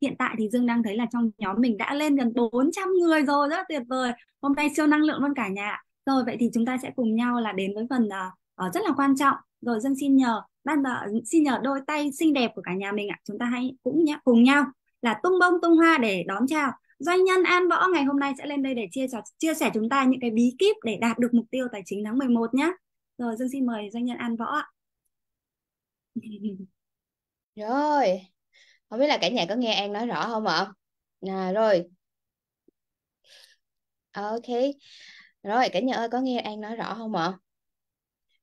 hiện tại thì dương đang thấy là trong nhóm mình đã lên gần 400 người rồi rất tuyệt vời hôm nay siêu năng lượng luôn cả nhà rồi vậy thì chúng ta sẽ cùng nhau là đến với phần uh, rất là quan trọng rồi dương xin nhờ ban giờ xin nhờ đôi tay xinh đẹp của cả nhà mình ạ chúng ta hãy cũng nhé cùng nhau là tung bông tung hoa để đón chào doanh nhân An Võ ngày hôm nay sẽ lên đây để chia sẻ chia sẻ chúng ta những cái bí kíp để đạt được mục tiêu tài chính tháng 11 nhé. Rồi Dương xin mời doanh nhân An Võ ạ. Rồi, không biết là cả nhà có nghe An nói rõ không ạ à, rồi ok rồi cả nhà ơi có nghe An nói rõ không ạ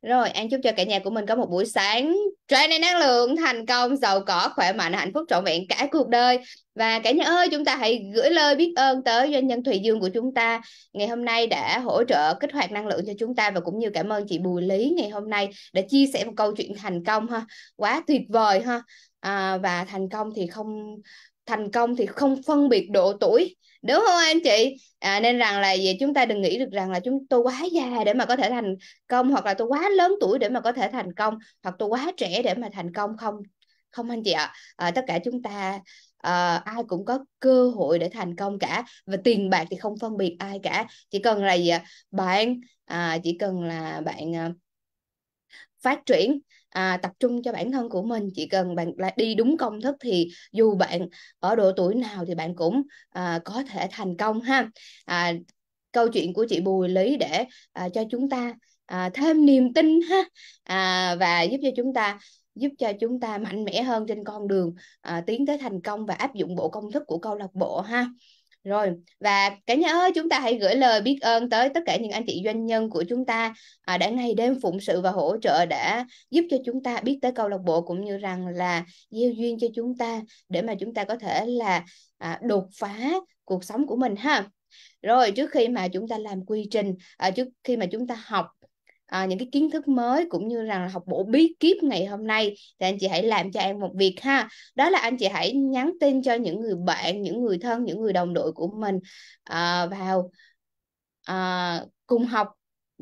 rồi An chúc cho cả nhà của mình có một buổi sáng tràn đầy năng lượng thành công giàu có khỏe mạnh hạnh phúc trọn vẹn cả cuộc đời và cả nhà ơi chúng ta hãy gửi lời biết ơn tới doanh nhân Thùy Dương của chúng ta ngày hôm nay đã hỗ trợ kích hoạt năng lượng cho chúng ta và cũng như cảm ơn chị Bùi Lý ngày hôm nay đã chia sẻ một câu chuyện thành công ha quá tuyệt vời ha à, và thành công thì không thành công thì không phân biệt độ tuổi đúng không anh chị à, nên rằng là gì chúng ta đừng nghĩ được rằng là chúng tôi quá già để mà có thể thành công hoặc là tôi quá lớn tuổi để mà có thể thành công hoặc tôi quá trẻ để mà thành công không không anh chị ạ à, tất cả chúng ta à, ai cũng có cơ hội để thành công cả và tiền bạc thì không phân biệt ai cả chỉ cần là gì ạ bạn à, chỉ cần là bạn à, phát triển à, tập trung cho bản thân của mình chỉ cần bạn đi đúng công thức thì dù bạn ở độ tuổi nào thì bạn cũng à, có thể thành công ha à, câu chuyện của chị Bùi Lý để à, cho chúng ta à, thêm niềm tin ha à, và giúp cho chúng ta giúp cho chúng ta mạnh mẽ hơn trên con đường à, tiến tới thành công và áp dụng bộ công thức của câu lạc bộ ha rồi và cả nhà ơi chúng ta hãy gửi lời biết ơn tới tất cả những anh chị doanh nhân của chúng ta à, đã ngày đêm phụng sự và hỗ trợ đã giúp cho chúng ta biết tới câu lạc bộ cũng như rằng là gieo duyên cho chúng ta để mà chúng ta có thể là à, đột phá cuộc sống của mình ha rồi trước khi mà chúng ta làm quy trình à, trước khi mà chúng ta học à, những cái kiến thức mới cũng như rằng là học bổ bí kíp ngày hôm nay thì anh chị hãy làm cho em một việc ha đó là anh chị hãy nhắn tin cho những người bạn những người thân những người đồng đội của mình à, vào à, cùng học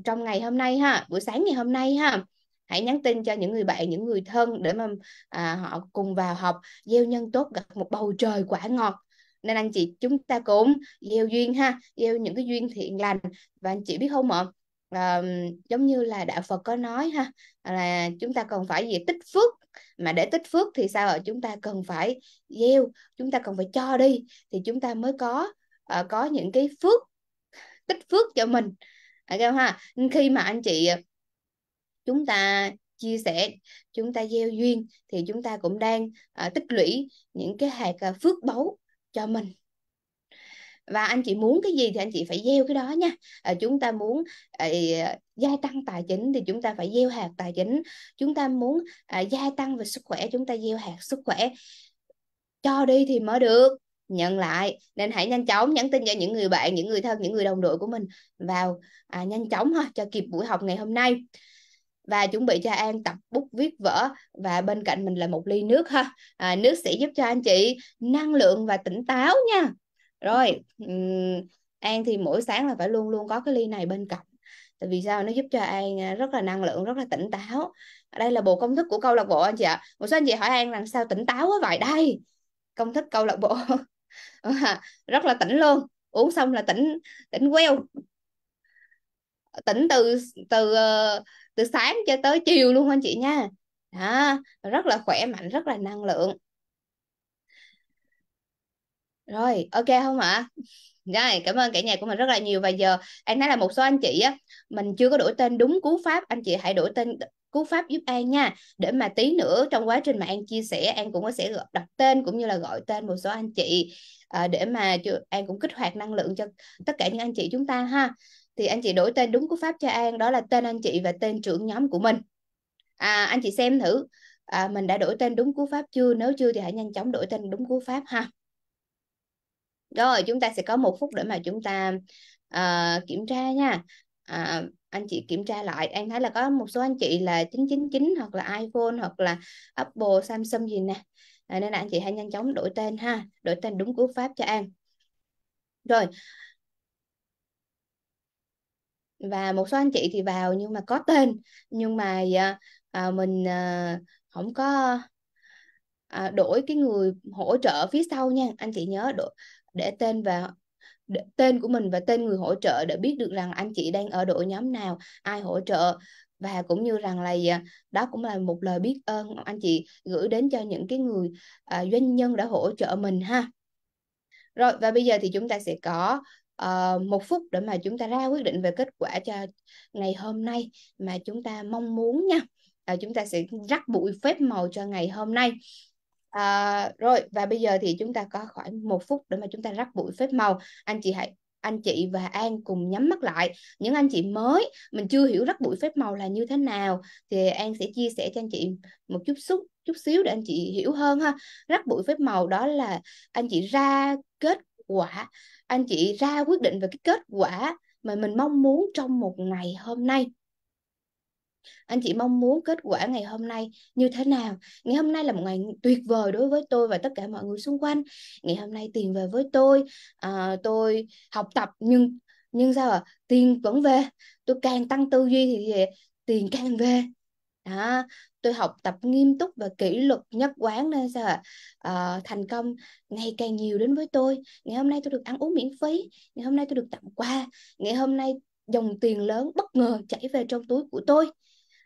trong ngày hôm nay ha buổi sáng ngày hôm nay ha hãy nhắn tin cho những người bạn những người thân để mà à, họ cùng vào học gieo nhân tốt gặp một bầu trời quả ngọt nên anh chị chúng ta cũng gieo duyên ha gieo những cái duyên thiện lành và anh chị biết không ạ uh, giống như là đạo Phật có nói ha là chúng ta cần phải gì tích phước mà để tích phước thì sao ạ chúng ta cần phải gieo chúng ta cần phải cho đi thì chúng ta mới có uh, có những cái phước tích phước cho mình ok ha khi mà anh chị ờ, chúng ta chia sẻ chúng ta gieo duyên thì chúng ta cũng đang uh, tích lũy những cái hạt uh, phước báu cho mình và anh chị muốn cái gì thì anh chị phải gieo cái đó nha à, chúng ta muốn à, à, gia tăng tài chính thì chúng ta phải gieo hạt tài chính chúng ta muốn à, gia tăng về sức khỏe chúng ta gieo hạt sức khỏe cho đi thì mới được nhận lại nên hãy nhanh chóng nhắn tin cho những người bạn những người thân những người đồng đội của mình vào à, nhanh chóng ha cho kịp buổi học ngày hôm nay và chuẩn bị cho An tập bút viết vở và bên cạnh mình là một ly nước ha à, nước sẽ giúp cho anh chị năng lượng và tỉnh táo nha rồi An thì mỗi sáng là phải luôn luôn có cái ly này bên cạnh tại vì sao nó giúp cho An à, rất là năng lượng rất là tỉnh táo đây là bộ công thức của câu lạc bộ anh chị ạ một số anh chị hỏi An làm sao tỉnh táo quá vậy đây công thức câu lạc bộ rất là tỉnh luôn uống xong là tỉnh tỉnh queo tỉnh từ từ ờ, từ sáng cho tới chiều luôn anh chị nha đó, rất là khỏe mạnh rất là năng lượng rồi, ok không ạ? Rồi, cảm ơn cả nhà của mình rất là nhiều và giờ An nói là một số anh chị á mình chưa có đổi tên đúng cú pháp, anh chị hãy đổi tên cú pháp giúp An nha. Để mà tí nữa trong quá trình mà An chia sẻ, An cũng có sẽ đọc tên cũng như là gọi tên một số anh chị à, để mà An cũng kích hoạt năng lượng cho tất cả những anh chị chúng ta ha. Thì anh chị đổi tên đúng cú pháp cho An đó là tên anh chị và tên trưởng nhóm của mình. À, anh chị xem thử à, mình đã đổi tên đúng cú pháp chưa? Nếu chưa thì hãy nhanh chóng đổi tên đúng cú pháp ha rồi chúng ta sẽ có một phút để mà chúng ta uh, kiểm tra nha à, anh chị kiểm tra lại em thấy là có một số anh chị là 999 hoặc là iPhone hoặc là Apple Samsung gì nè à, nên là anh chị hãy nhanh chóng đổi tên ha đổi tên đúng cú pháp cho em rồi và một số anh chị thì vào nhưng mà có tên nhưng mà dạ, à, mình à, không có à, đổi cái người hỗ trợ phía sau nha anh chị nhớ đổi để tên và để, tên của mình và tên người hỗ trợ để biết được rằng anh chị đang ở đội nhóm nào ai hỗ trợ và cũng như rằng là dạ, đó cũng là một lời biết ơn anh chị gửi đến cho những cái người à, doanh nhân đã hỗ trợ mình ha rồi và bây giờ thì chúng ta sẽ có uh, một phút để mà chúng ta ra quyết định về kết quả cho ngày hôm nay mà chúng ta mong muốn nha à, chúng ta sẽ rắc bụi phép màu cho ngày hôm nay à, rồi và bây giờ thì chúng ta có khoảng một phút để mà chúng ta rắc bụi phép màu anh chị hãy anh chị và An cùng nhắm mắt lại những anh chị mới mình chưa hiểu rắc bụi phép màu là như thế nào thì An sẽ chia sẻ cho anh chị một chút xúc chút xíu để anh chị hiểu hơn ha rắc bụi phép màu đó là anh chị ra kết quả anh chị ra quyết định về cái kết quả mà mình mong muốn trong một ngày hôm nay anh chị mong muốn kết quả ngày hôm nay như thế nào ngày hôm nay là một ngày tuyệt vời đối với tôi và tất cả mọi người xung quanh ngày hôm nay tiền về với tôi à, tôi học tập nhưng nhưng sao à? tiền vẫn về tôi càng tăng tư duy thì gì? tiền càng về đó tôi học tập nghiêm túc và kỷ luật nhất quán nên sao ạ à, thành công ngày càng nhiều đến với tôi ngày hôm nay tôi được ăn uống miễn phí ngày hôm nay tôi được tặng quà ngày hôm nay dòng tiền lớn bất ngờ chảy về trong túi của tôi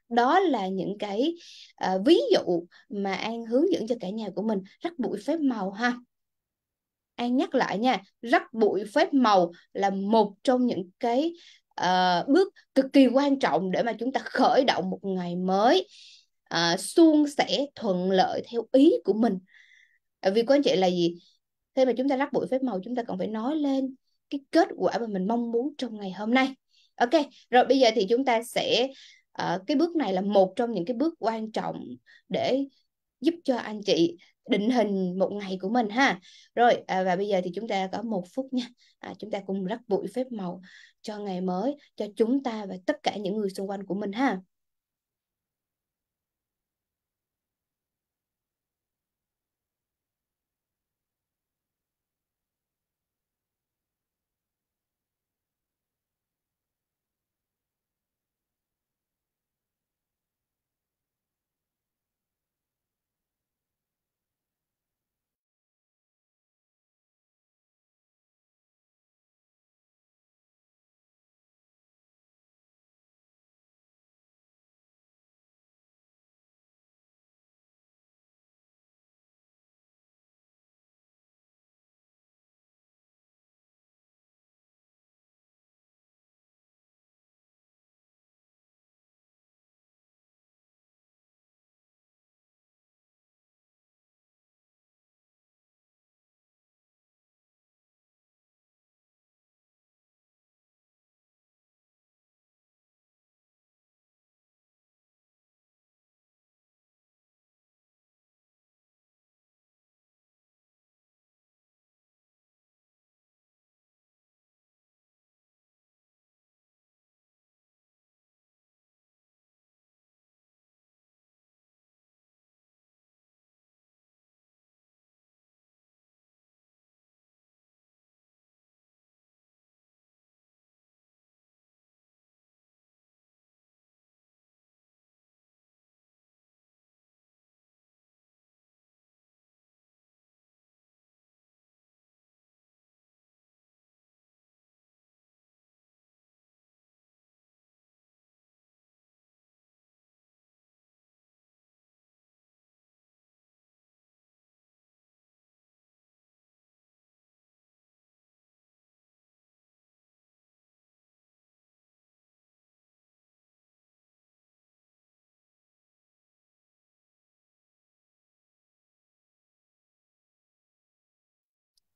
đó là những cái uh, ví dụ mà an hướng dẫn cho cả nhà của mình rắc bụi phép màu ha an nhắc lại nha rắc bụi phép màu là một trong những cái uh, bước cực kỳ quan trọng để mà chúng ta khởi động một ngày mới uh, suôn sẻ thuận lợi theo ý của mình vì của anh là gì khi mà chúng ta rắc bụi phép màu chúng ta còn phải nói lên cái kết quả mà mình mong muốn trong ngày hôm nay ok rồi bây giờ thì chúng ta sẽ à, cái bước này là một trong những cái bước quan trọng để giúp cho anh chị định hình một ngày của mình ha rồi à, và bây giờ thì chúng ta có một phút nha à, chúng ta cùng rắc bụi phép màu cho ngày mới cho chúng ta và tất cả những người xung quanh của mình ha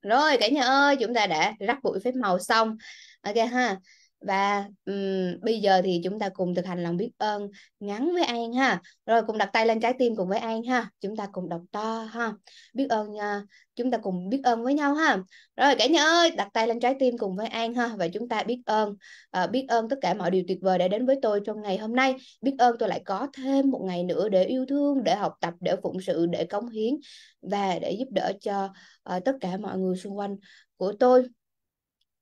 rồi cả nhà ơi chúng ta đã rắc bụi phép màu xong ok ha và um, bây giờ thì chúng ta cùng thực hành lòng biết ơn ngắn với An ha. Rồi cùng đặt tay lên trái tim cùng với An ha. Chúng ta cùng đọc to ha. Biết ơn nha. À, chúng ta cùng biết ơn với nhau ha. Rồi cả nhà ơi, đặt tay lên trái tim cùng với An ha và chúng ta biết ơn à, biết ơn tất cả mọi điều tuyệt vời đã đến với tôi trong ngày hôm nay. Biết ơn tôi lại có thêm một ngày nữa để yêu thương, để học tập, để phụng sự, để cống hiến và để giúp đỡ cho uh, tất cả mọi người xung quanh của tôi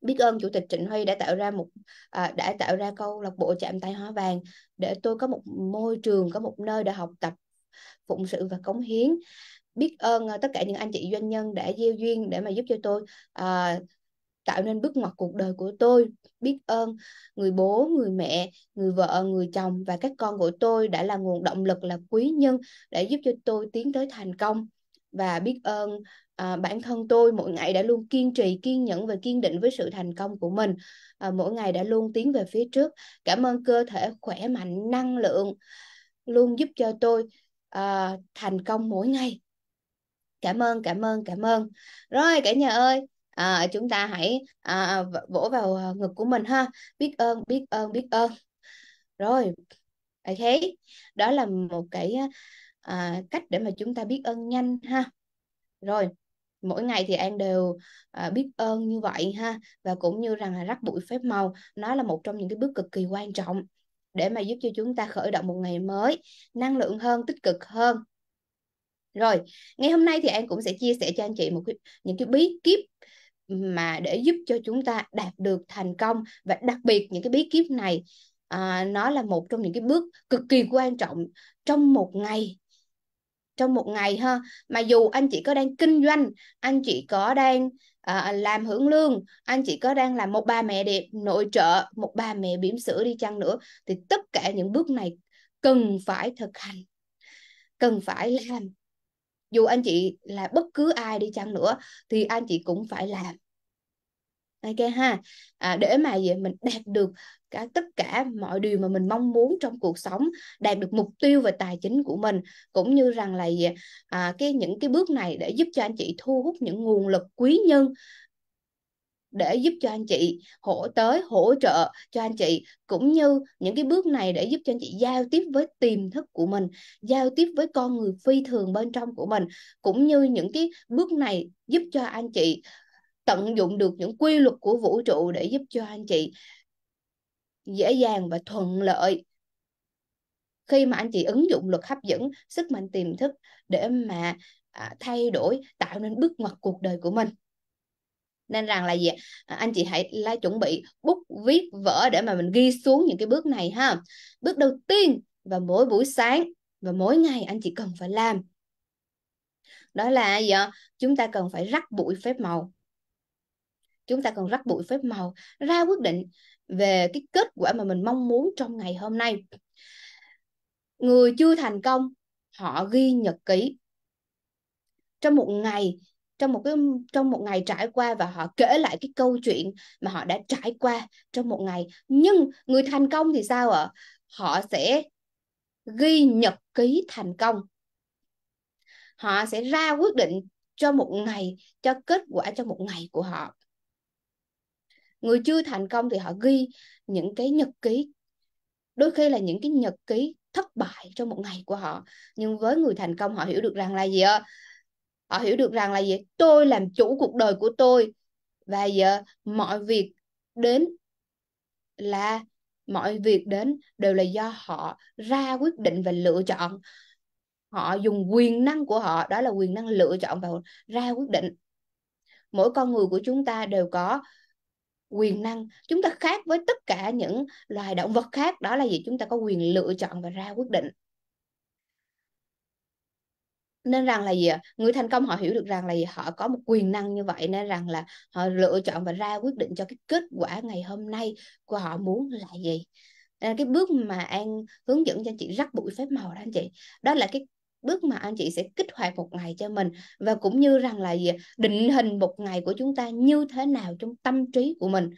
biết ơn chủ tịch Trịnh Huy đã tạo ra một à, đã tạo ra câu lạc bộ chạm tay hóa vàng để tôi có một môi trường có một nơi để học tập phụng sự và cống hiến biết ơn à, tất cả những anh chị doanh nhân đã gieo duyên để mà giúp cho tôi à, tạo nên bước ngoặt cuộc đời của tôi biết ơn người bố người mẹ người vợ người chồng và các con của tôi đã là nguồn động lực là quý nhân để giúp cho tôi tiến tới thành công và biết ơn à, bản thân tôi mỗi ngày đã luôn kiên trì kiên nhẫn và kiên định với sự thành công của mình à, mỗi ngày đã luôn tiến về phía trước cảm ơn cơ thể khỏe mạnh năng lượng luôn giúp cho tôi à, thành công mỗi ngày cảm ơn cảm ơn cảm ơn rồi cả nhà ơi à, chúng ta hãy à, vỗ vào ngực của mình ha biết ơn biết ơn biết ơn rồi ok đó là một cái à, cách để mà chúng ta biết ơn nhanh ha rồi mỗi ngày thì An đều à, biết ơn như vậy ha và cũng như rằng là rắc bụi phép màu nó là một trong những cái bước cực kỳ quan trọng để mà giúp cho chúng ta khởi động một ngày mới năng lượng hơn tích cực hơn rồi ngày hôm nay thì An cũng sẽ chia sẻ cho anh chị một cái, những cái bí kíp mà để giúp cho chúng ta đạt được thành công và đặc biệt những cái bí kíp này à, nó là một trong những cái bước cực kỳ quan trọng trong một ngày trong một ngày ha mà dù anh chị có đang kinh doanh anh chị có đang à, làm hưởng lương anh chị có đang làm một bà mẹ đẹp nội trợ một bà mẹ bỉm sữa đi chăng nữa thì tất cả những bước này cần phải thực hành cần phải làm dù anh chị là bất cứ ai đi chăng nữa thì anh chị cũng phải làm ok ha à, để mà gì mình đạt được cả tất cả mọi điều mà mình mong muốn trong cuộc sống đạt được mục tiêu về tài chính của mình cũng như rằng là gì à, cái những cái bước này để giúp cho anh chị thu hút những nguồn lực quý nhân để giúp cho anh chị hỗ tới hỗ trợ cho anh chị cũng như những cái bước này để giúp cho anh chị giao tiếp với tiềm thức của mình giao tiếp với con người phi thường bên trong của mình cũng như những cái bước này giúp cho anh chị tận dụng được những quy luật của vũ trụ để giúp cho anh chị dễ dàng và thuận lợi khi mà anh chị ứng dụng luật hấp dẫn sức mạnh tiềm thức để mà à, thay đổi tạo nên bước ngoặt cuộc đời của mình nên rằng là gì à, anh chị hãy là chuẩn bị bút viết vở để mà mình ghi xuống những cái bước này ha bước đầu tiên và mỗi buổi sáng và mỗi ngày anh chị cần phải làm đó là gì chúng ta cần phải rắc bụi phép màu chúng ta cần rắc bụi phép màu ra quyết định về cái kết quả mà mình mong muốn trong ngày hôm nay người chưa thành công họ ghi nhật ký trong một ngày trong một cái trong một ngày trải qua và họ kể lại cái câu chuyện mà họ đã trải qua trong một ngày nhưng người thành công thì sao ạ họ sẽ ghi nhật ký thành công họ sẽ ra quyết định cho một ngày cho kết quả cho một ngày của họ người chưa thành công thì họ ghi những cái nhật ký đôi khi là những cái nhật ký thất bại trong một ngày của họ nhưng với người thành công họ hiểu được rằng là gì ạ họ hiểu được rằng là gì tôi làm chủ cuộc đời của tôi và giờ mọi việc đến là mọi việc đến đều là do họ ra quyết định và lựa chọn họ dùng quyền năng của họ đó là quyền năng lựa chọn và ra quyết định mỗi con người của chúng ta đều có quyền năng chúng ta khác với tất cả những loài động vật khác đó là gì chúng ta có quyền lựa chọn và ra quyết định nên rằng là gì người thành công họ hiểu được rằng là gì họ có một quyền năng như vậy nên rằng là họ lựa chọn và ra quyết định cho cái kết quả ngày hôm nay của họ muốn là gì nên cái bước mà an hướng dẫn cho chị rắc bụi phép màu đó anh chị đó là cái bước mà anh chị sẽ kích hoạt một ngày cho mình và cũng như rằng là gì định hình một ngày của chúng ta như thế nào trong tâm trí của mình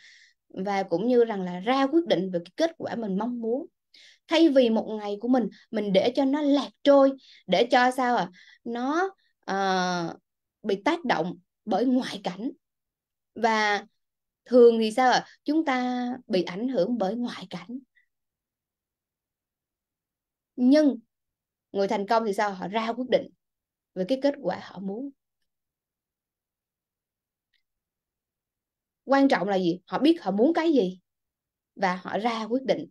và cũng như rằng là ra quyết định về cái kết quả mình mong muốn thay vì một ngày của mình mình để cho nó lạc trôi để cho sao à nó uh, bị tác động bởi ngoại cảnh và thường thì sao à chúng ta bị ảnh hưởng bởi ngoại cảnh nhưng người thành công thì sao họ ra quyết định về cái kết quả họ muốn quan trọng là gì họ biết họ muốn cái gì và họ ra quyết định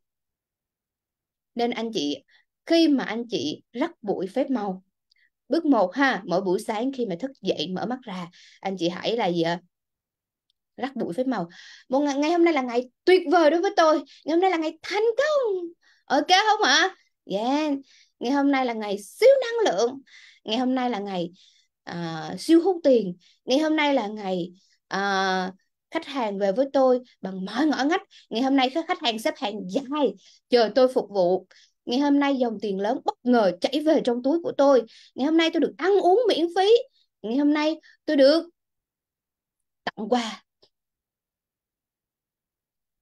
nên anh chị khi mà anh chị rắc bụi phép màu bước một ha mỗi buổi sáng khi mà thức dậy mở mắt ra anh chị hãy là gì rắc bụi phép màu một ngày, ngày hôm nay là ngày tuyệt vời đối với tôi ngày hôm nay là ngày thành công ok không ạ yeah dạ ngày hôm nay là ngày siêu năng lượng ngày hôm nay là ngày uh, siêu hút tiền ngày hôm nay là ngày uh, khách hàng về với tôi bằng mọi ngõ ngách ngày hôm nay các khách hàng xếp hàng dài chờ tôi phục vụ ngày hôm nay dòng tiền lớn bất ngờ chảy về trong túi của tôi ngày hôm nay tôi được ăn uống miễn phí ngày hôm nay tôi được tặng quà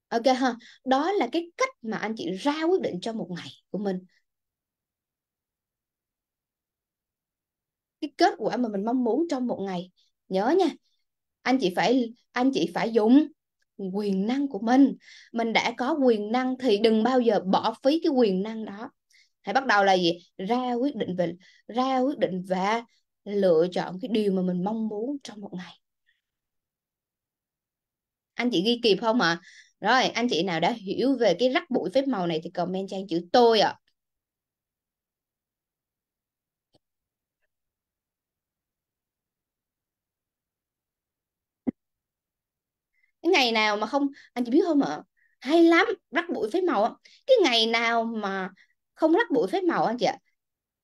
ok ha đó là cái cách mà anh chị ra quyết định cho một ngày của mình cái kết quả mà mình mong muốn trong một ngày nhớ nha anh chị phải anh chị phải dùng quyền năng của mình mình đã có quyền năng thì đừng bao giờ bỏ phí cái quyền năng đó hãy bắt đầu là gì ra quyết định về ra quyết định và lựa chọn cái điều mà mình mong muốn trong một ngày anh chị ghi kịp không ạ à? rồi anh chị nào đã hiểu về cái rắc bụi phép màu này thì comment trang chữ tôi ạ à. cái ngày nào mà không anh chị biết không ạ hay lắm rắc bụi phế màu á. cái ngày nào mà không rắc bụi phế màu anh chị ạ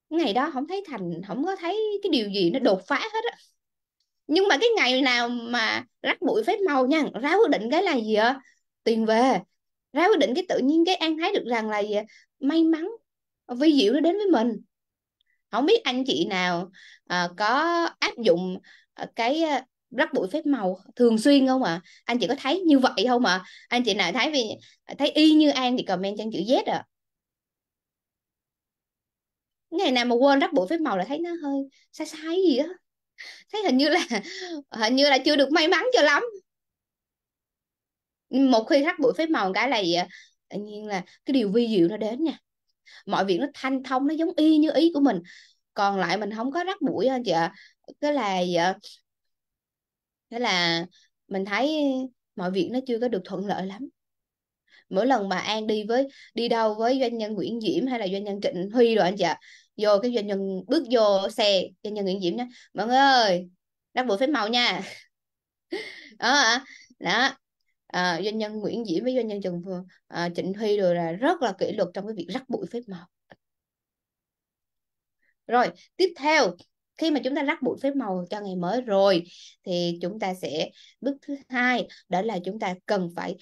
ngày đó không thấy thành không có thấy cái điều gì nó đột phá hết á nhưng mà cái ngày nào mà rắc bụi phép màu nha ra quyết định cái là gì ạ tiền về ra quyết định cái tự nhiên cái an thấy được rằng là gì may mắn vi diệu nó đến với mình không biết anh chị nào à, có áp dụng à, cái à, rắc bụi phép màu thường xuyên không ạ à? anh chị có thấy như vậy không ạ à? anh chị nào thấy vì thấy y như an thì comment trên chữ z ạ à. ngày nào mà quên rắc bụi phép màu là thấy nó hơi sai sai gì á thấy hình như là hình như là chưa được may mắn cho lắm một khi rắc bụi phép màu cái là tự nhiên là cái điều vi diệu nó đến nha mọi việc nó thanh thông nó giống y như ý của mình còn lại mình không có rắc bụi anh chị ạ à. cái là thế là mình thấy mọi việc nó chưa có được thuận lợi lắm mỗi lần mà An đi với đi đâu với doanh nhân Nguyễn Diễm hay là doanh nhân Trịnh Huy rồi anh chị ạ vô cái doanh nhân bước vô xe doanh nhân Nguyễn Diễm nhé. mọi người ơi đắp bụi phép màu nha đó đó à, doanh nhân Nguyễn Diễm với doanh nhân Trần Phương à, ờ, Trịnh Huy rồi là rất là kỷ luật trong cái việc rắc bụi phép màu rồi tiếp theo khi mà chúng ta lắc bụi phép màu cho ngày mới rồi thì chúng ta sẽ bước thứ hai đó là chúng ta cần phải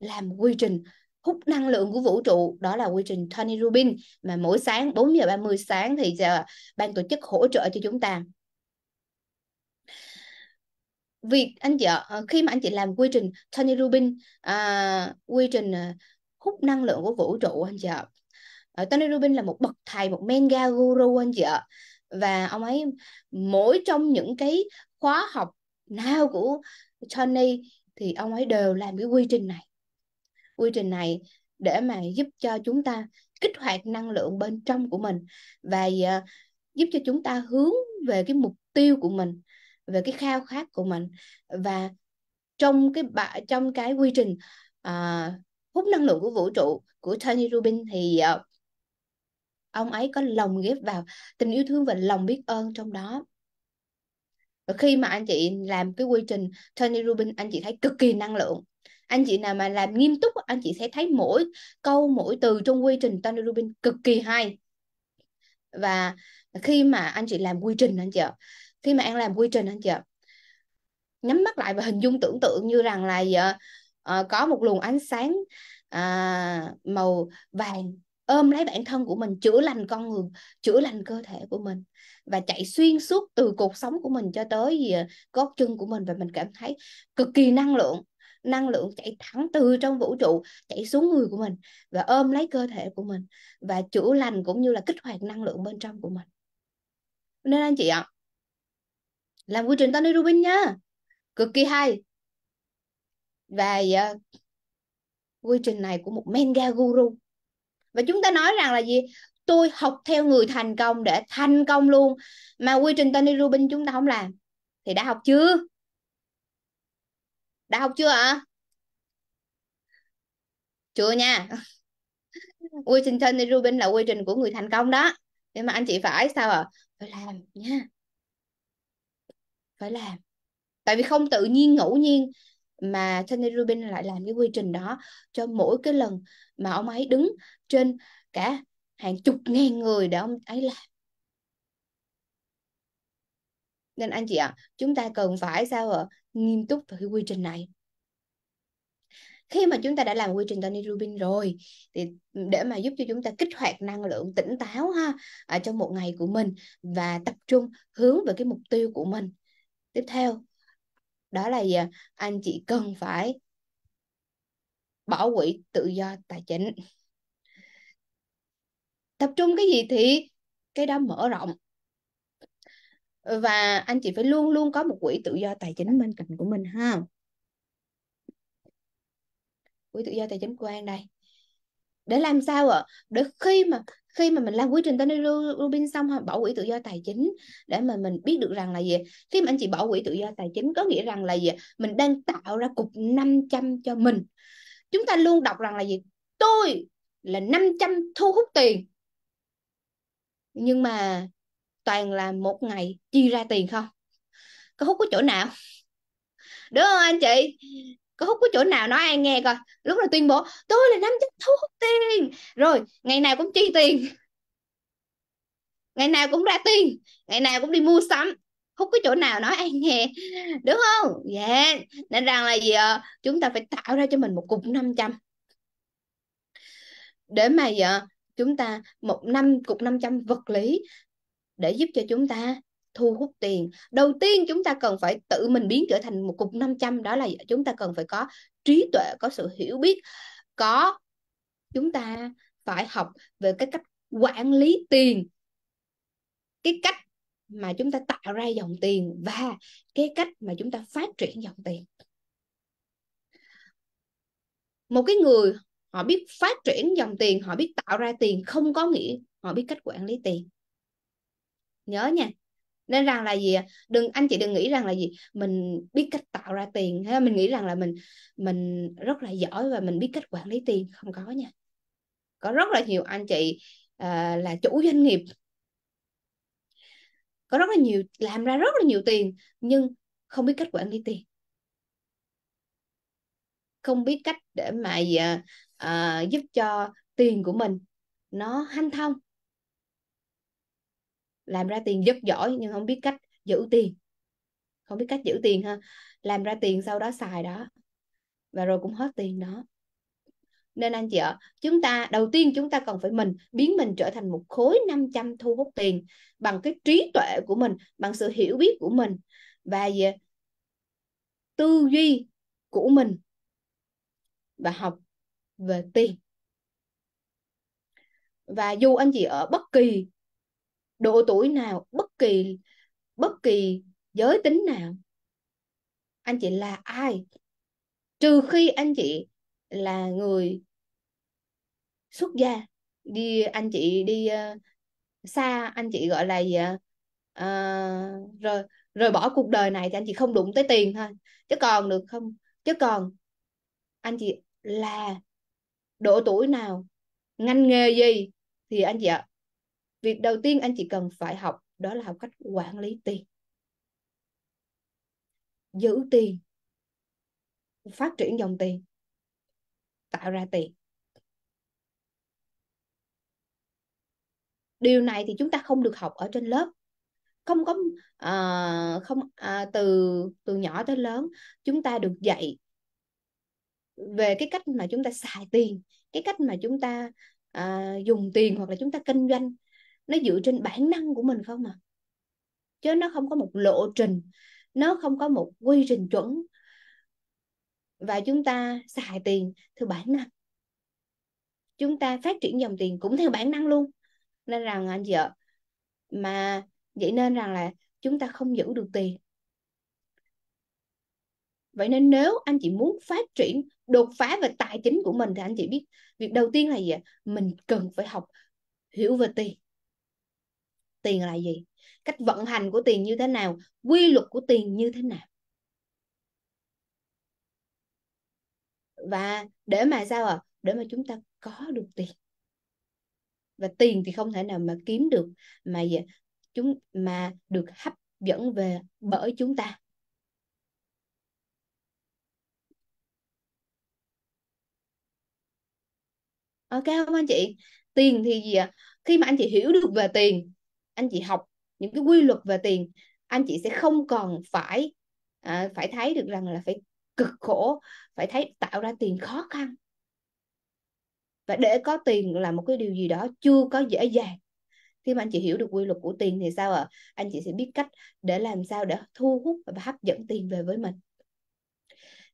làm quy trình hút năng lượng của vũ trụ đó là quy trình Tony Rubin mà mỗi sáng 4 giờ 30 sáng thì giờ à, ban tổ chức hỗ trợ cho chúng ta việc anh chị ờ, khi mà anh chị làm quy trình Tony Rubin à, quy trình à, hút năng lượng của vũ trụ anh chị ạ ờ, Tony Rubin là một bậc thầy một mega guru anh chị ạ và ông ấy mỗi trong những cái khóa học nào của Tony thì ông ấy đều làm cái quy trình này quy trình này để mà giúp cho chúng ta kích hoạt năng lượng bên trong của mình và ờ, giúp cho chúng ta hướng về cái mục tiêu của mình về cái khao khát của mình và trong cái trong cái quy trình uh, hút năng lượng của vũ trụ của Tony Rubin thì uh, ông ấy có lòng ghép vào tình yêu thương và lòng biết ơn trong đó và khi mà anh chị làm cái quy trình Tony Rubin anh chị thấy cực kỳ năng lượng anh chị nào mà làm nghiêm túc anh chị sẽ thấy mỗi câu mỗi từ trong quy trình Tony Rubin cực kỳ hay và khi mà anh chị làm quy trình anh chị ạ khi mà anh làm quy trình anh chị ạ nhắm mắt lại và hình dung tưởng tượng như rằng là uh, có một luồng ánh sáng uh, màu vàng ôm lấy bản thân của mình chữa lành con người chữa lành cơ thể của mình và chạy xuyên suốt từ cuộc sống của mình cho tới gót chân của mình và mình cảm thấy cực kỳ năng lượng năng lượng chạy thẳng từ trong vũ trụ chạy xuống người của mình và ôm lấy cơ thể của mình và chữa lành cũng như là kích hoạt năng lượng bên trong của mình nên anh chị ạ làm quy trình Tony Rubin nhá cực kỳ hay và uh, quy trình này của một mega guru và chúng ta nói rằng là gì tôi học theo người thành công để thành công luôn mà quy trình Tony Rubin chúng ta không làm thì đã học chưa đã học chưa ạ à? chưa nha quy trình Tony Rubin là quy trình của người thành công đó nhưng mà anh chị phải sao ạ à? phải làm nha phải làm tại vì không tự nhiên ngẫu nhiên mà Tony Rubin lại làm cái quy trình đó cho mỗi cái lần mà ông ấy đứng trên cả hàng chục ngàn người để ông ấy làm nên anh chị ạ à, chúng ta cần phải sao ạ nghiêm túc về cái quy trình này khi mà chúng ta đã làm quy trình Tony Rubin rồi thì để mà giúp cho chúng ta kích hoạt năng lượng tỉnh táo ha ở trong một ngày của mình và tập trung hướng về cái mục tiêu của mình tiếp theo đó là gì anh chị cần phải bảo quỹ tự do tài chính tập trung cái gì thì cái đó mở rộng và anh chị phải luôn luôn có một quỹ tự do tài chính bên cạnh của mình ha quỹ tự do tài chính của anh đây để làm sao ạ à? để khi mà khi mà mình làm quy trình Tony Rubin xong bảo quỹ tự do tài chính để mà mình biết được rằng là gì khi mà anh chị bảo quỹ tự do tài chính có nghĩa rằng là gì mình đang tạo ra cục 500 cho mình chúng ta luôn đọc rằng là gì tôi là 500 thu hút tiền nhưng mà toàn là một ngày chi ra tiền không có hút có chỗ nào đúng không anh chị có hút cái chỗ nào nói ai nghe coi lúc nào tuyên bố tôi là năm chắc thu hút tiền rồi ngày nào cũng chi tiền ngày nào cũng ra tiền ngày nào cũng đi mua sắm hút cái chỗ nào nói ai nghe đúng không dạ yeah. nên rằng là gì chúng ta phải tạo ra cho mình một cục 500 để mà giờ chúng ta một năm cục 500 vật lý để giúp cho chúng ta thu hút tiền đầu tiên chúng ta cần phải tự mình biến trở thành một cục 500 đó là chúng ta cần phải có trí tuệ có sự hiểu biết có chúng ta phải học về cái cách quản lý tiền cái cách mà chúng ta tạo ra dòng tiền và cái cách mà chúng ta phát triển dòng tiền một cái người họ biết phát triển dòng tiền họ biết tạo ra tiền không có nghĩa họ biết cách quản lý tiền nhớ nha nên rằng là gì đừng anh chị đừng nghĩ rằng là gì mình biết cách tạo ra tiền hay mình nghĩ rằng là mình mình rất là giỏi và mình biết cách quản lý tiền không có nha có rất là nhiều anh chị uh, là chủ doanh nghiệp có rất là nhiều làm ra rất là nhiều tiền nhưng không biết cách quản lý tiền không biết cách để mà uh, giúp cho tiền của mình nó hanh thông làm ra tiền rất giỏi nhưng không biết cách giữ tiền không biết cách giữ tiền ha làm ra tiền sau đó xài đó và rồi cũng hết tiền đó nên anh chị ạ chúng ta đầu tiên chúng ta cần phải mình biến mình trở thành một khối 500 thu hút tiền bằng cái trí tuệ của mình bằng sự hiểu biết của mình và tư duy của mình và học về tiền và dù anh chị ở bất kỳ độ tuổi nào bất kỳ bất kỳ giới tính nào anh chị là ai trừ khi anh chị là người xuất gia đi anh chị đi uh, xa anh chị gọi là gì uh, rồi rồi bỏ cuộc đời này thì anh chị không đụng tới tiền thôi chứ còn được không chứ còn anh chị là độ tuổi nào ngành nghề gì thì anh chị ạ việc đầu tiên anh chị cần phải học đó là học cách quản lý tiền giữ tiền phát triển dòng tiền tạo ra tiền điều này thì chúng ta không được học ở trên lớp không có à, không à, từ từ nhỏ tới lớn chúng ta được dạy về cái cách mà chúng ta xài tiền cái cách mà chúng ta à, dùng tiền hoặc là chúng ta kinh doanh nó dựa trên bản năng của mình không à chứ nó không có một lộ trình nó không có một quy trình chuẩn và chúng ta xài tiền theo bản năng chúng ta phát triển dòng tiền cũng theo bản năng luôn nên rằng anh vợ, mà vậy nên rằng là chúng ta không giữ được tiền vậy nên nếu anh chị muốn phát triển đột phá về tài chính của mình thì anh chị biết việc đầu tiên là gì ạ mình cần phải học hiểu về tiền tiền là gì cách vận hành của tiền như thế nào quy luật của tiền như thế nào và để mà sao ạ à? để mà chúng ta có được tiền và tiền thì không thể nào mà kiếm được mà chúng mà được hấp dẫn về bởi chúng ta ok không anh chị tiền thì gì ạ khi mà anh chị hiểu được về tiền anh chị học những cái quy luật về tiền anh chị sẽ không còn phải à, phải thấy được rằng là phải cực khổ phải thấy tạo ra tiền khó khăn và để có tiền là một cái điều gì đó chưa có dễ dàng khi mà anh chị hiểu được quy luật của tiền thì sao ạ à? anh chị sẽ biết cách để làm sao để thu hút và hấp dẫn tiền về với mình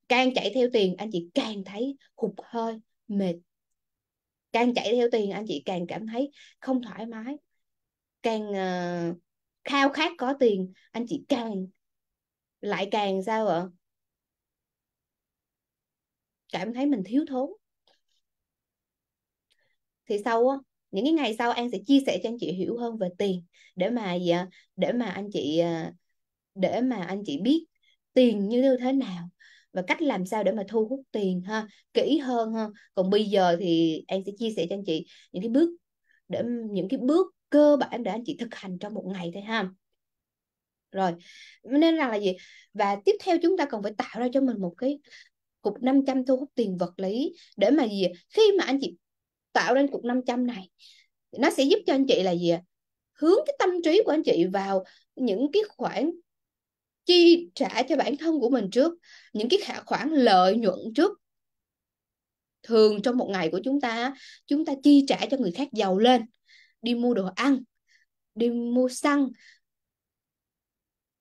càng chạy theo tiền anh chị càng thấy hụt hơi mệt càng chạy theo tiền anh chị càng cảm thấy không thoải mái càng ờ, khao khát có tiền anh chị càng lại càng sao ạ cảm thấy mình thiếu thốn thì sau á những cái ngày sau an sẽ chia sẻ cho anh chị hiểu hơn về tiền để mà gì để mà anh chị ờ, để mà anh chị biết tiền như thế nào và cách làm sao để mà thu hút tiền ha kỹ hơn ha còn bây giờ thì an sẽ chia sẻ cho anh chị những cái bước để những cái bước cơ bản để anh chị thực hành trong một ngày thôi ha rồi nên rằng là gì và tiếp theo chúng ta cần phải tạo ra cho mình một cái cục 500 thu hút tiền vật lý để mà gì khi mà anh chị tạo ra cục 500 này nó sẽ giúp cho anh chị là gì hướng cái tâm trí của anh chị vào những cái khoản chi trả cho bản thân của mình trước những cái khoản lợi nhuận trước thường trong một ngày của chúng ta chúng ta chi trả cho người khác giàu lên đi mua đồ ăn đi mua xăng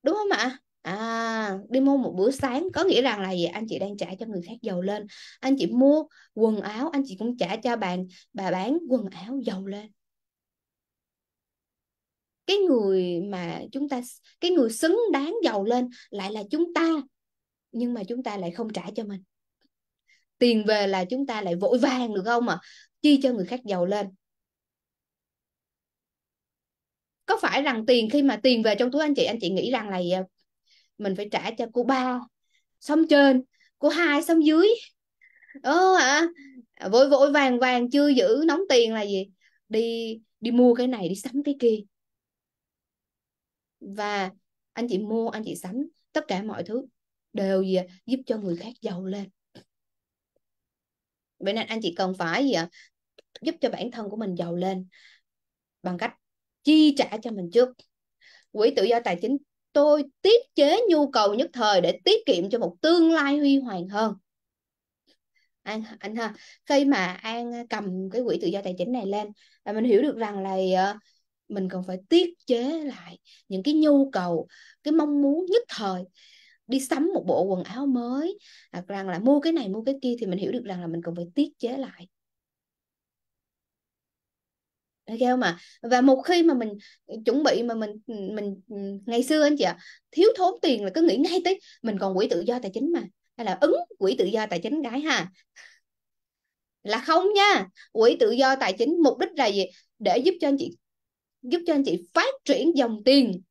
đúng không ạ à đi mua một bữa sáng có nghĩa rằng là gì anh chị đang trả cho người khác giàu lên anh chị mua quần áo anh chị cũng trả cho bạn bà bán quần áo giàu lên cái người mà chúng ta cái người xứng đáng giàu lên lại là chúng ta nhưng mà chúng ta lại không trả cho mình tiền về là chúng ta lại vội vàng được không ạ à? chi cho người khác giàu lên có phải rằng tiền khi mà tiền về trong túi anh chị anh chị nghĩ rằng là mình phải trả cho cô ba sống trên cô hai sống dưới đó ờ, hả à, vội vội vàng vàng chưa giữ nóng tiền là gì đi đi mua cái này đi sắm cái kia và anh chị mua anh chị sắm tất cả mọi thứ đều gì giúp cho người khác giàu lên vậy nên anh chị cần phải gì giúp cho bản thân của mình giàu lên bằng cách chi trả cho mình trước quỹ tự do tài chính tôi tiết chế nhu cầu nhất thời để tiết kiệm cho một tương lai huy hoàng hơn anh anh ha khi mà an cầm cái quỹ tự do tài chính này lên là mình hiểu được rằng là ờ, mình cần phải tiết chế lại những cái nhu cầu cái mong muốn nhất thời đi sắm một bộ quần áo mới hoặc rằng là mua cái này mua cái kia thì mình hiểu được rằng là mình cần phải tiết chế lại ok không ạ à? và một khi mà mình ờ, chuẩn bị mà mình ừ, mình ừ, ngày xưa anh chị ạ à, thiếu thốn tiền là cứ nghĩ ngay tới mình còn quỹ tự do tài chính mà hay là ứng quỹ tự do tài chính cái ha là không nha quỹ tự do tài chính mục đích là gì để giúp cho anh chị giúp cho anh chị phát triển dòng tiền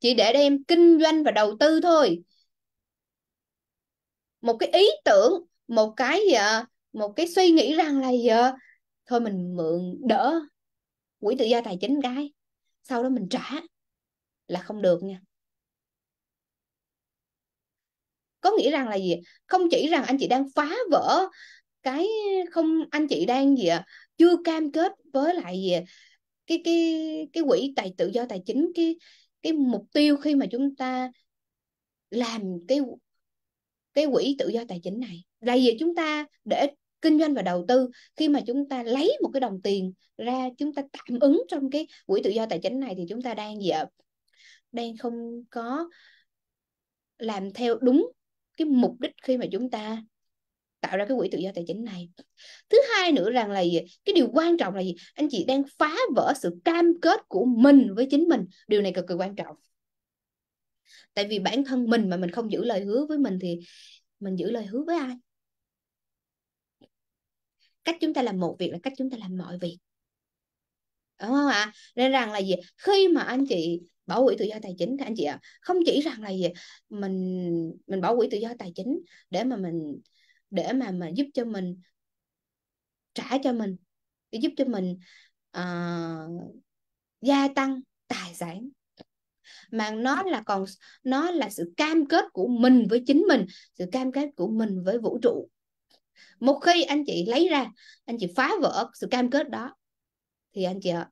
chỉ để đem kinh doanh và đầu tư thôi một cái ý tưởng một cái gì ờ, à, một cái suy nghĩ rằng là giờ thôi mình mượn đỡ quỹ tự do tài chính cái sau đó mình trả là không được nha có nghĩa rằng là gì không chỉ rằng anh chị đang phá vỡ cái không anh chị đang gì chưa cam kết với lại gì cái cái cái quỹ tài tự do tài chính cái cái mục tiêu khi mà chúng ta làm cái cái quỹ tự do tài chính này là gì chúng ta để kinh doanh và đầu tư khi mà chúng ta lấy một cái đồng tiền ra chúng ta tạm ứng trong cái quỹ tự do tài chính này thì chúng ta đang gì ạ đang không có làm theo đúng cái mục đích khi mà chúng ta tạo ra cái quỹ tự do tài chính này thứ hai nữa rằng là gì cái điều quan trọng là gì anh chị đang phá vỡ sự cam kết của mình với chính mình điều này cực kỳ quan trọng tại vì bản thân mình mà mình không giữ lời hứa với mình thì mình giữ lời hứa với ai cách chúng ta làm một việc là cách chúng ta làm mọi việc đúng không ạ nên rằng là gì khi mà anh chị bảo quỹ tự do tài chính anh chị ạ không chỉ rằng là gì mình mình bảo quỹ tự do tài chính để mà mình để mà mà giúp cho mình trả cho mình để giúp cho mình uh, gia tăng tài sản mà nó là còn nó là sự cam kết của mình với chính mình sự cam kết của mình với vũ trụ một khi anh chị lấy ra anh chị phá vỡ sự cam kết đó thì anh chị ạ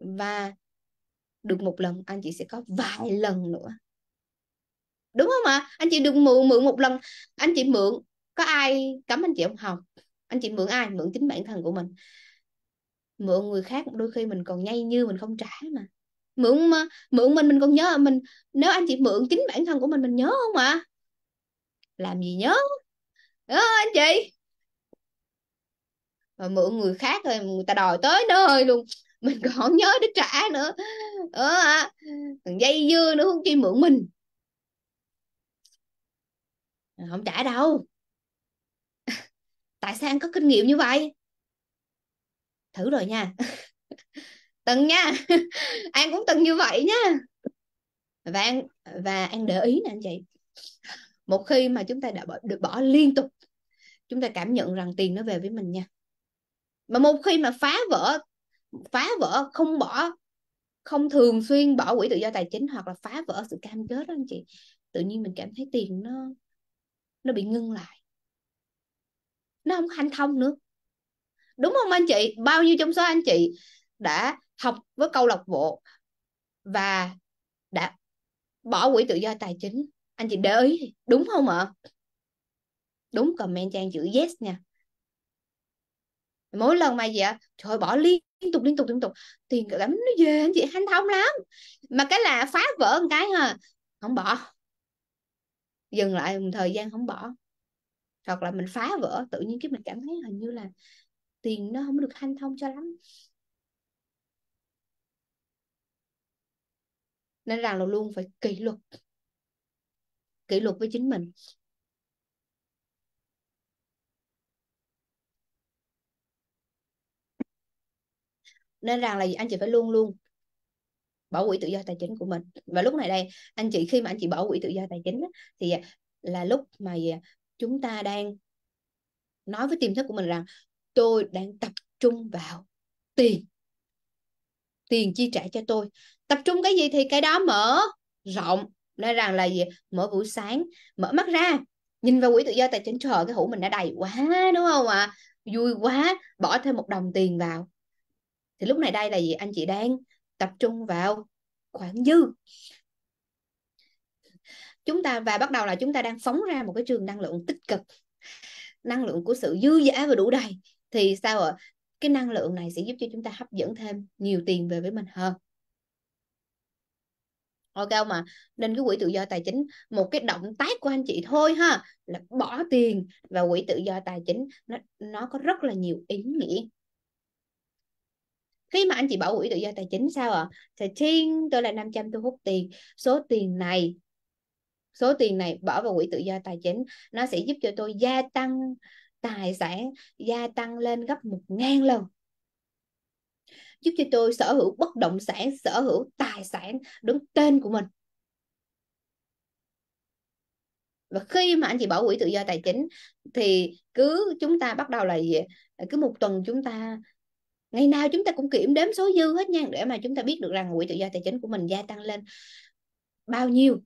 và được một lần anh chị sẽ có vài lần nữa đúng không ạ à? anh chị được mượn mượn một lần anh chị mượn có ai cấm anh chị không học anh chị mượn ai mượn chính bản thân của mình mượn người khác đôi khi mình còn nhây như mình không trả mà mượn mượn mình mình còn nhớ mình nếu anh chị mượn chính bản thân của mình mình nhớ không ạ à? làm gì nhớ anh chị mà mượn người khác rồi người ta đòi tới nơi luôn mình còn không nhớ để trả nữa ừ, ờ, còn dây dưa nữa không chi mượn mình không trả đâu tại sao anh có kinh nghiệm như vậy thử rồi nha từng nha an cũng từng như vậy nha và an và an để ý nè anh chị một khi mà chúng ta đã bỏ, được bỏ liên tục chúng ta cảm nhận rằng tiền nó về với mình nha mà một khi mà phá vỡ phá vỡ không bỏ không thường xuyên bỏ quỹ tự do tài chính hoặc là phá vỡ sự cam kết đó anh chị tự nhiên mình cảm thấy tiền nó nó bị ngưng lại nó không hanh thông nữa đúng không anh chị bao nhiêu trong số anh chị đã học với câu lạc bộ và đã bỏ quỹ tự do tài chính anh chị để ý đúng không ạ đúng comment trang chữ yes nha mỗi lần mà gì ạ trời bỏ liên tục liên tục liên tục tiền cảm nó về anh chị hanh thông lắm mà cái là phá vỡ một cái ha không bỏ dừng lại một thời gian không bỏ hoặc là mình phá vỡ tự nhiên cái mình cảm thấy hình như là tiền nó không được hanh thông cho lắm nên rằng là luôn phải kỷ luật kỷ luật với chính mình nên rằng là anh chị phải luôn luôn bảo quỹ tự do tài chính của mình và lúc này đây anh chị khi mà anh chị bảo quỹ tự do tài chính thì à, là lúc mà à, chúng ta đang nói với tiềm thức của mình rằng tôi đang tập trung vào tiền tiền chi trả cho tôi tập trung cái gì thì cái đó mở rộng nói rằng là gì mở buổi sáng mở mắt ra nhìn vào quỹ tự do tài chính chờ cái hũ mình đã đầy quá đúng không ạ à? vui quá bỏ thêm một đồng tiền vào thì lúc này đây là gì anh chị đang tập trung vào khoản dư chúng ta và bắt đầu là chúng ta đang phóng ra một cái trường năng lượng tích cực năng lượng của sự dư dả và đủ đầy thì sao ạ cái năng lượng này sẽ giúp cho chúng ta hấp dẫn thêm nhiều tiền về với mình hơn ok không mà nên cái quỹ tự do tài chính một cái động tác của anh chị thôi ha là bỏ tiền vào quỹ tự do tài chính nó nó có rất là nhiều ý nghĩa khi mà anh chị bỏ quỹ tự do tài chính sao ạ à? thì thiên tôi là 500 tôi hút tiền số tiền này số tiền này bỏ vào quỹ tự do tài chính nó sẽ giúp cho tôi gia tăng tài sản gia tăng lên gấp một ngàn lần giúp cho tôi sở hữu bất động sản sở hữu tài sản đứng tên của mình và khi mà anh chị bảo quỹ tự do tài chính thì cứ chúng ta bắt đầu là gì cứ một tuần chúng ta ngày nào chúng ta cũng kiểm đếm số dư hết nha để mà chúng ta biết được rằng quỹ tự do tài chính của mình gia tăng lên bao nhiêu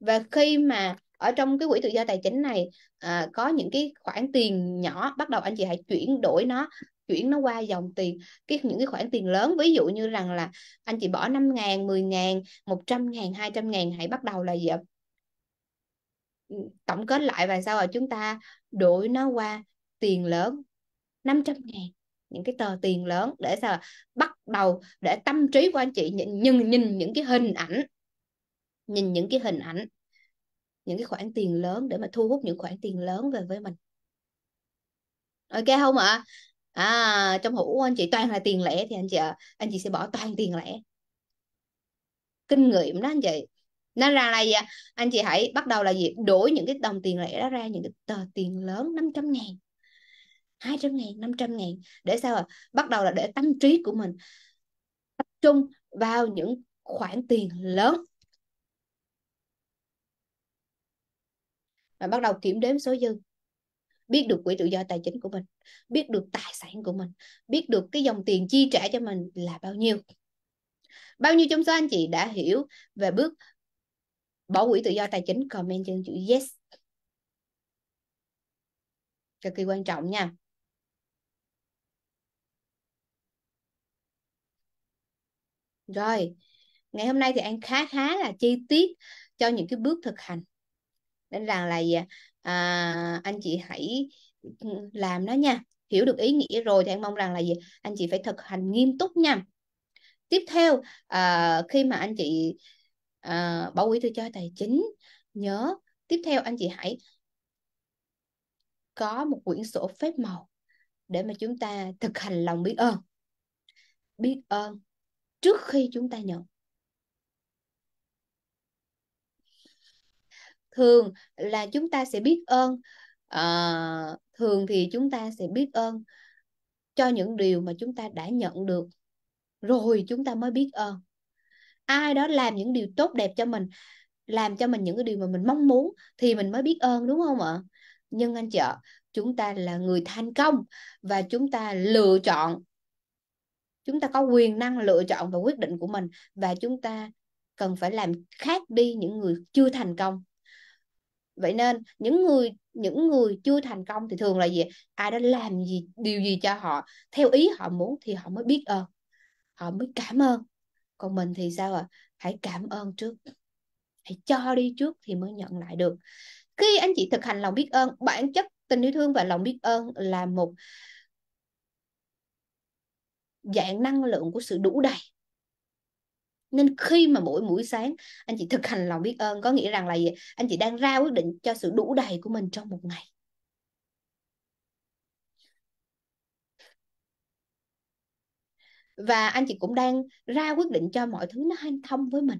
và khi mà ở trong cái quỹ tự do tài chính này à, có những cái khoản tiền nhỏ bắt đầu anh chị hãy chuyển đổi nó chuyển nó qua dòng tiền cái những cái khoản tiền lớn ví dụ như rằng là anh chị bỏ 5 ngàn 10 ngàn 100 ngàn 200 ngàn hãy bắt đầu là gì ừ, tổng kết lại và sau rồi chúng ta đổi nó qua tiền lớn 500 ngàn những cái tờ tiền lớn để sao bắt đầu để tâm trí của anh chị nhìn, nhìn nhìn những cái hình ảnh nhìn những cái hình ảnh những cái khoản tiền lớn để mà thu hút những khoản tiền lớn về với mình ok không ạ à? à, trong hũ của anh chị toàn là tiền lẻ thì anh chị anh chị sẽ bỏ toàn tiền lẻ kinh nghiệm đó anh chị nó ra là gì anh chị hãy bắt đầu là gì đổi những cái đồng tiền lẻ đó ra những cái tờ tiền lớn 500 ngàn 200 ngàn 500 ngàn để sao à? bắt đầu là để tâm trí của mình tập trung vào những khoản tiền lớn và bắt đầu kiểm đếm số dư biết được quỹ tự do tài chính của mình biết được tài sản của mình biết được cái dòng tiền chi trả cho mình là bao nhiêu bao nhiêu trong số anh chị đã hiểu về bước bỏ quỹ tự do tài chính comment trên chữ yes cực kỳ quan trọng nha rồi ngày hôm nay thì anh khá khá là chi tiết cho những cái bước thực hành nên rằng là, gì à, anh chị hãy Ừ, làm đó nha hiểu được ý nghĩa rồi thì anh mong rằng là gì anh chị phải thực hành nghiêm túc nha tiếp theo à, khi mà anh chị à, bảo quý tôi cho tài chính nhớ tiếp theo anh chị hãy có một quyển sổ phép màu để mà chúng ta thực hành lòng biết ơn biết ơn trước khi chúng ta nhận thường là chúng ta sẽ biết ơn uh, thường thì chúng ta sẽ biết ơn cho những điều mà chúng ta đã nhận được rồi chúng ta mới biết ơn ai đó làm những điều tốt đẹp cho mình làm cho mình những cái điều mà mình mong muốn thì mình mới biết ơn đúng không ạ nhưng anh chị ạ chúng ta là người thành công và chúng ta lựa chọn chúng ta có quyền năng lựa chọn và quyết định của mình và chúng ta cần phải làm khác đi những người chưa thành công vậy nên những người những người chưa thành công thì thường là gì ai đã làm gì điều gì cho họ theo ý họ muốn thì họ mới biết ơn họ mới cảm ơn còn mình thì sao ạ à? hãy cảm ơn trước hãy cho đi trước thì mới nhận lại được khi anh chị thực hành lòng biết ơn bản chất tình yêu thương và lòng biết ơn là một dạng năng lượng của sự đủ đầy nên khi mà mỗi buổi sáng anh chị thực hành lòng biết ơn có nghĩa rằng là gì anh chị đang ra quyết định cho sự đủ đầy của mình trong một ngày và anh chị cũng đang ra quyết định cho mọi thứ nó hanh thông với mình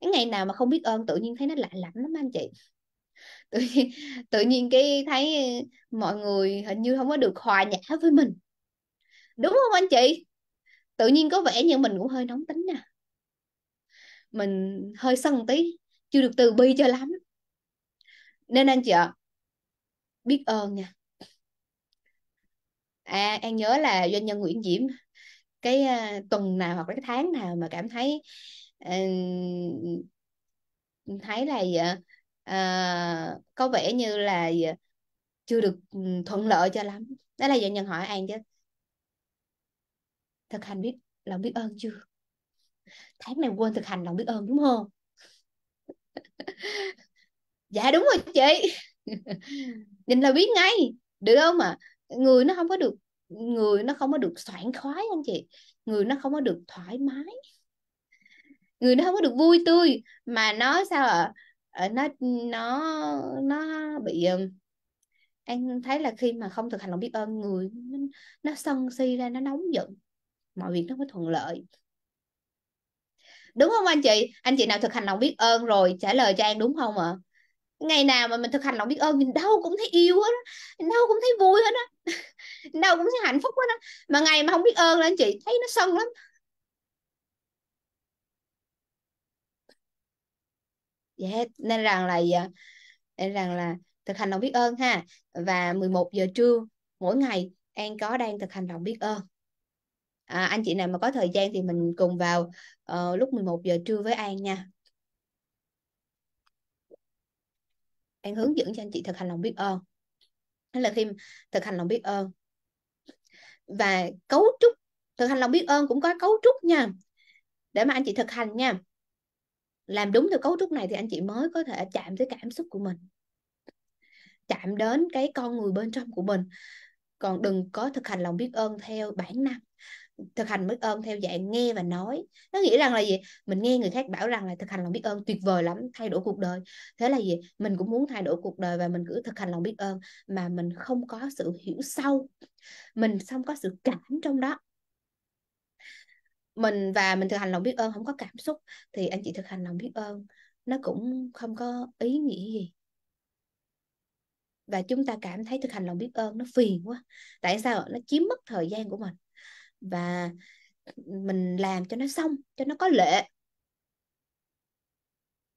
cái ngày nào mà không biết ơn tự nhiên thấy nó lạ lẫm lắm anh chị tự nhiên, tự nhiên cái thấy mọi người hình như không có được hòa nhã với mình đúng không anh chị tự nhiên có vẻ như mình cũng hơi nóng tính nè mình hơi sân tí chưa được từ bi cho lắm nên anh chị ạ biết ơn nha à em nhớ là doanh nhân Nguyễn Diễm cái uh, tuần nào hoặc cái tháng nào mà cảm thấy uh, thấy là uh, có vẻ như là chưa được ừ, thuận lợi cho lắm đó là doanh nhân hỏi anh chứ thực hành biết lòng biết ơn chưa tháng này quên thực hành lòng biết ơn đúng không dạ đúng rồi chị nhìn là biết ngay được không mà người nó không có được người nó không có được soảng khoái anh chị người nó không có được thoải mái người nó không có được vui tươi mà nó sao ạ à? nó nó nó bị anh thấy là khi mà không thực hành lòng biết ơn người nó, nó sân si ra nó nóng giận mọi việc nó mới thuận lợi đúng không anh chị anh chị nào thực hành lòng biết ơn rồi trả lời cho an đúng không ạ ngày nào mà mình thực hành lòng biết ơn nhìn đâu cũng thấy yêu hết á mình đâu cũng thấy vui hết á đâu cũng thấy hạnh phúc hết á mà ngày mà không biết ơn là anh chị thấy nó sân lắm yeah. nên rằng là nên rằng là thực hành lòng biết ơn ha và 11 giờ trưa mỗi ngày An có đang thực hành lòng biết ơn à, anh chị nào mà có thời gian thì mình cùng vào uh, lúc 11 giờ trưa với An nha An hướng dẫn cho anh chị thực hành lòng biết ơn đó là khi thực hành lòng biết ơn và cấu trúc thực hành lòng biết ơn cũng có cấu trúc nha để mà anh chị thực hành nha làm đúng theo cấu trúc này thì anh chị mới có thể chạm tới cảm xúc của mình chạm đến cái con người bên trong của mình còn đừng có thực hành lòng biết ơn theo bản năng thực hành biết ơn theo dạng nghe và nói nó nghĩa rằng là gì mình nghe người khác bảo rằng là thực hành lòng biết ơn tuyệt vời lắm thay đổi cuộc đời thế là gì mình cũng muốn thay đổi cuộc đời và mình cứ thực hành lòng biết ơn mà mình không có sự hiểu sâu mình không có sự cảm trong đó mình và mình thực hành lòng biết ơn không có cảm xúc thì anh chị thực hành lòng biết ơn nó cũng không có ý nghĩa gì và chúng ta cảm thấy thực hành lòng biết ơn nó phiền quá tại sao nó chiếm mất thời gian của mình và mình làm cho nó xong cho nó có lệ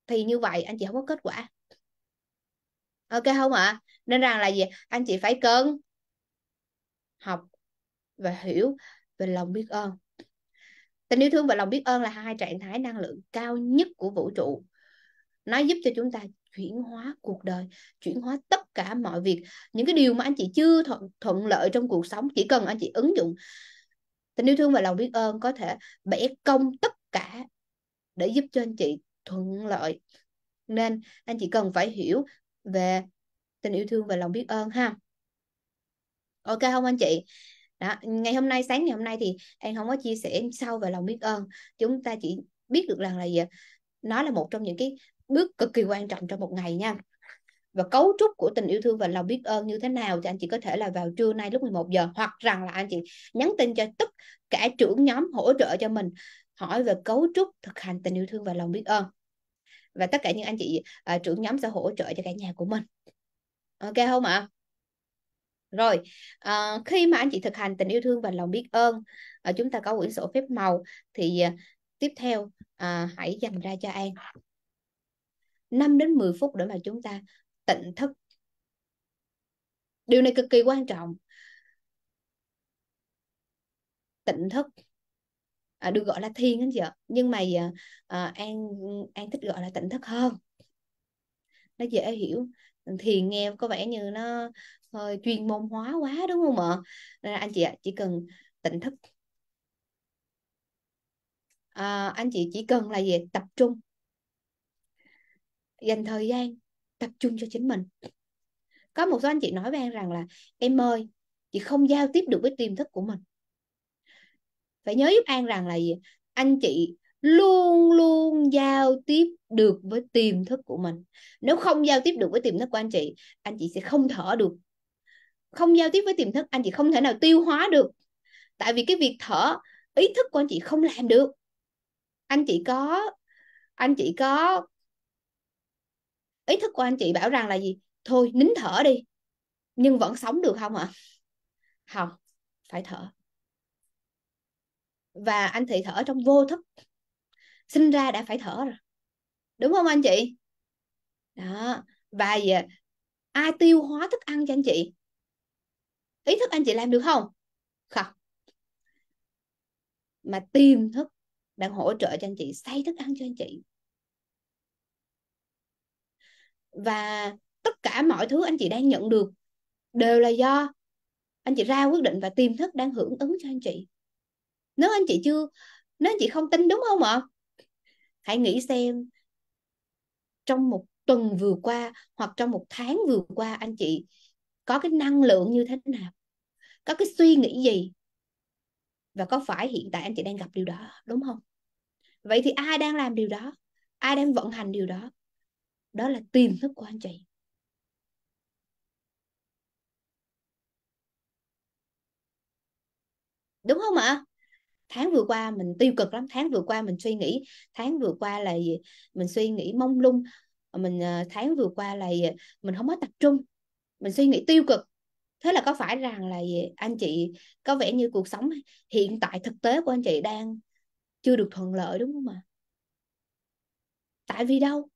thì như vậy anh chị không có kết quả ok không ạ à? nên rằng là gì anh chị phải cân học và hiểu về lòng biết ơn tình yêu thương và lòng biết ơn là hai trạng thái năng lượng cao nhất của vũ trụ nó giúp cho chúng ta chuyển hóa cuộc đời chuyển hóa tất cả mọi việc những cái điều mà anh chị chưa thuận, thuận lợi trong cuộc sống chỉ cần anh chị ứng dụng tình yêu thương và lòng biết ơn có thể bẻ công tất cả để giúp cho anh chị thuận lợi nên anh chị cần phải hiểu về tình yêu thương và lòng biết ơn ha ok không anh chị đó ngày hôm nay sáng ngày hôm nay thì em không có chia sẻ em sâu về lòng biết ơn chúng ta chỉ biết được rằng là gì nó là một trong những cái bước cực kỳ quan trọng trong một ngày nha và cấu trúc của tình yêu thương và lòng biết ơn như thế nào thì anh chị có thể là vào trưa nay lúc 11 giờ hoặc rằng là anh chị nhắn tin cho tất cả trưởng nhóm hỗ trợ cho mình hỏi về cấu trúc thực hành tình yêu thương và lòng biết ơn và tất cả những anh chị uh, trưởng nhóm sẽ hỗ trợ cho cả nhà của mình ok không ạ rồi uh, khi mà anh chị thực hành tình yêu thương và lòng biết ơn uh, chúng ta có quyển sổ phép màu thì uh, tiếp theo uh, hãy dành ra cho an 5 đến 10 phút để mà chúng ta tỉnh thức điều này cực kỳ quan trọng tỉnh thức à, được gọi là thiền anh chị ạ nhưng mà à, à, an an thích gọi là tỉnh thức hơn nó dễ hiểu thiền nghe có vẻ như nó hơi chuyên môn hóa quá đúng không ạ nên anh chị ạ chỉ cần tỉnh thức à, anh chị chỉ cần là gì tập trung dành thời gian tập trung cho chính mình có một số anh chị nói với em rằng là em ơi chị không giao tiếp được với tiềm thức của mình phải nhớ giúp an rằng là gì anh chị luôn luôn giao tiếp được với tiềm thức của mình nếu không giao tiếp được với tiềm thức của anh chị anh chị sẽ không thở được không giao tiếp với tiềm thức anh chị không thể nào tiêu hóa được tại vì cái việc thở ý thức của anh chị không làm được anh chị có anh chị có ý thức của anh chị bảo rằng là gì thôi nín thở đi nhưng vẫn sống được không ạ không phải thở và anh chị thở trong vô thức sinh ra đã phải thở rồi đúng không anh chị đó và gì? ai tiêu hóa thức ăn cho anh chị ý thức anh chị làm được không không mà tiềm thức đang hỗ trợ cho anh chị xây thức ăn cho anh chị và tất cả mọi thứ anh chị đang nhận được đều là do anh chị ra quyết định và tiềm thức đang hưởng ứng cho anh chị nếu anh chị chưa nếu anh chị không tin đúng không ạ hãy nghĩ xem trong một tuần vừa qua hoặc trong một tháng vừa qua anh chị có cái năng lượng như thế nào có cái suy nghĩ gì và có phải hiện tại anh chị đang gặp điều đó đúng không vậy thì ai đang làm điều đó ai đang vận hành điều đó đó là tiềm thức của anh chị đúng không ạ tháng vừa qua mình tiêu cực lắm tháng vừa qua mình suy nghĩ tháng vừa qua là gì mình suy nghĩ mông lung ờ, mình ờ, tháng vừa qua là gì? mình không có tập trung mình suy nghĩ tiêu cực thế là có phải rằng là gì? anh chị có vẻ như cuộc sống hiện tại thực tế của anh chị đang chưa được thuận lợi đúng không ạ tại vì đâu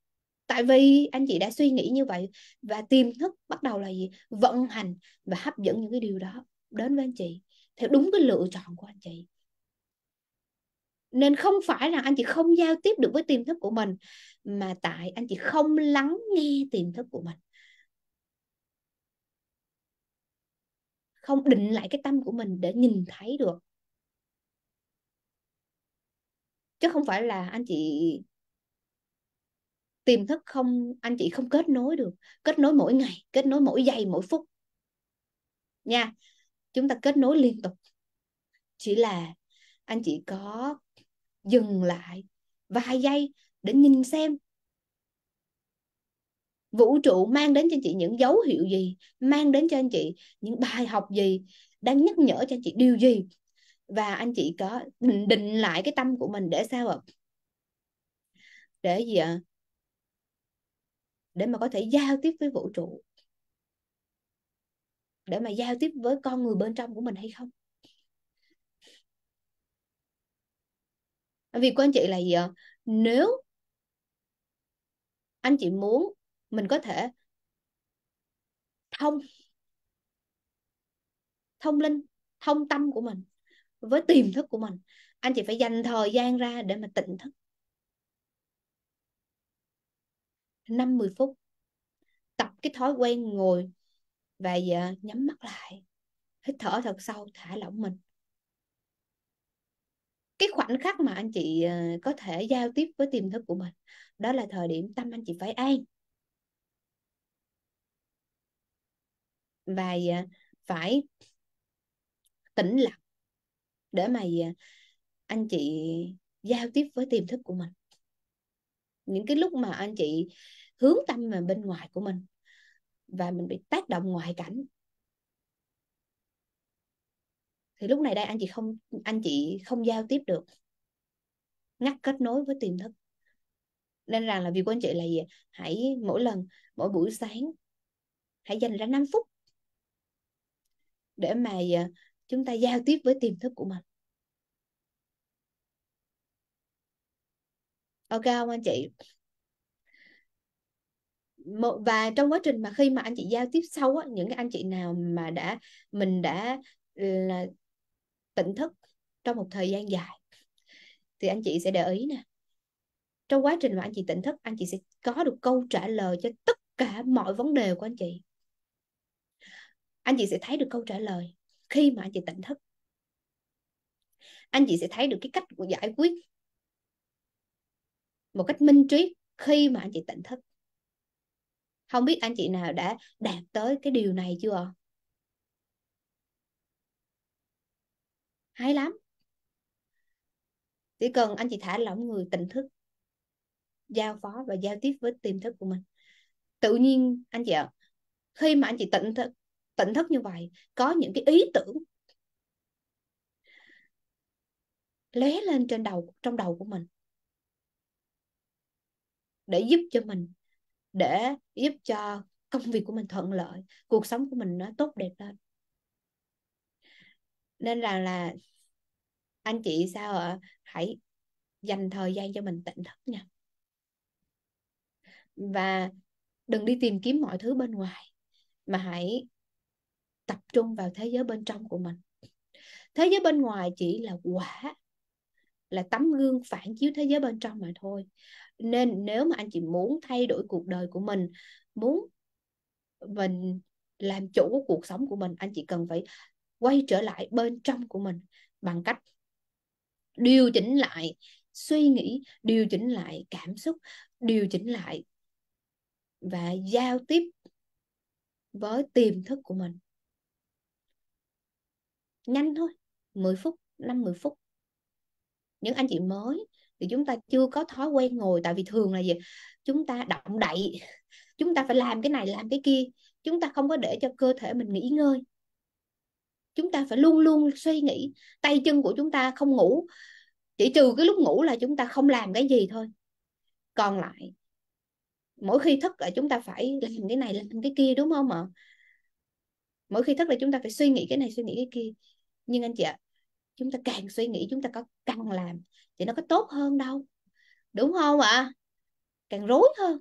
tại vì anh chị đã suy nghĩ như vậy và tiềm thức bắt đầu là gì vận hành và hấp dẫn những cái điều đó đến với anh chị theo đúng cái lựa chọn của anh chị nên không phải là anh chị không giao tiếp được với tiềm thức của mình mà tại anh chị không lắng nghe tiềm thức của mình không định lại cái tâm của mình để nhìn thấy được chứ không phải là anh chị tiềm thức không anh chị không kết nối được kết nối mỗi ngày kết nối mỗi giây mỗi phút nha chúng ta kết nối liên tục chỉ là anh chị có dừng lại vài giây để nhìn xem vũ trụ mang đến cho anh chị những dấu hiệu gì mang đến cho anh chị những bài học gì đang nhắc nhở cho anh chị điều gì và anh chị có định, lại cái tâm của mình để sao ạ để gì ạ để mà có thể giao tiếp với vũ trụ để mà giao tiếp với con người bên trong của mình hay không vì của anh chị là gì ạ nếu anh chị muốn mình có thể thông thông linh thông tâm của mình với tiềm thức của mình anh chị phải dành thời gian ra để mà tỉnh thức 50 phút tập cái thói quen ngồi và giờ dạ, nhắm mắt lại hít thở thật sâu thả lỏng mình cái khoảnh khắc mà anh chị ờ, có thể giao tiếp với tiềm thức của mình đó là thời điểm tâm anh chị phải an và dạ, phải tĩnh lặng để mà dạ, anh chị giao tiếp với tiềm thức của mình những cái lúc mà anh chị hướng tâm về bên ngoài của mình và mình bị tác động ngoại cảnh thì lúc này đây anh chị không anh chị không giao tiếp được ngắt kết nối với tiềm thức nên rằng là việc của anh chị là gì hãy mỗi lần mỗi buổi sáng hãy dành ra 5 phút để mà à, chúng ta giao tiếp với tiềm thức của mình ok không anh chị một và trong quá trình mà khi mà anh chị giao tiếp sâu á, những cái anh chị nào mà đã mình đã ừ, là tỉnh thức trong một thời gian dài thì anh chị sẽ để ý nè trong quá trình mà anh chị tỉnh thức anh chị sẽ có được câu trả lời cho tất cả mọi vấn đề của anh chị anh chị sẽ thấy được câu trả lời khi mà anh chị tỉnh thức anh chị sẽ thấy được cái cách giải quyết một cách minh triết khi mà anh chị tỉnh thức không biết anh chị nào đã đạt tới cái điều này chưa hay lắm chỉ cần anh chị thả lỏng người tỉnh thức giao phó và giao tiếp với tiềm thức của mình tự nhiên anh chị ạ khi mà anh chị tỉnh thức tỉnh thức như vậy có những cái ý tưởng lóe lên trên đầu trong đầu của mình để giúp cho mình để giúp cho công việc của mình thuận lợi cuộc sống của mình nó tốt đẹp lên nên là là anh chị sao ạ hãy dành thời gian cho mình tỉnh thức nha và đừng đi tìm kiếm mọi thứ bên ngoài mà hãy tập trung vào thế giới bên trong của mình thế giới bên ngoài chỉ là quả là tấm gương phản chiếu thế giới bên trong mà thôi nên nếu mà anh chị muốn thay đổi cuộc đời của mình muốn mình làm chủ của cuộc sống của mình anh chị cần phải quay trở lại bên trong của mình bằng cách điều chỉnh lại suy nghĩ điều chỉnh lại cảm xúc điều chỉnh lại và giao tiếp với tiềm thức của mình nhanh thôi 10 phút 5-10 phút những anh chị mới thì chúng ta chưa có thói quen ngồi tại vì thường là gì chúng ta động đậy chúng ta phải làm cái này làm cái kia chúng ta không có để cho cơ thể mình nghỉ ngơi chúng ta phải luôn luôn suy nghĩ tay chân của chúng ta không ngủ chỉ trừ cái lúc ngủ là chúng ta không làm cái gì thôi còn lại mỗi khi thức là chúng ta phải làm cái này làm cái kia đúng không ạ mỗi khi thức là chúng ta phải suy nghĩ cái này suy nghĩ cái kia nhưng anh chị ạ chúng ta càng suy nghĩ chúng ta có càng làm thì nó có tốt hơn đâu đúng không ạ à? càng rối hơn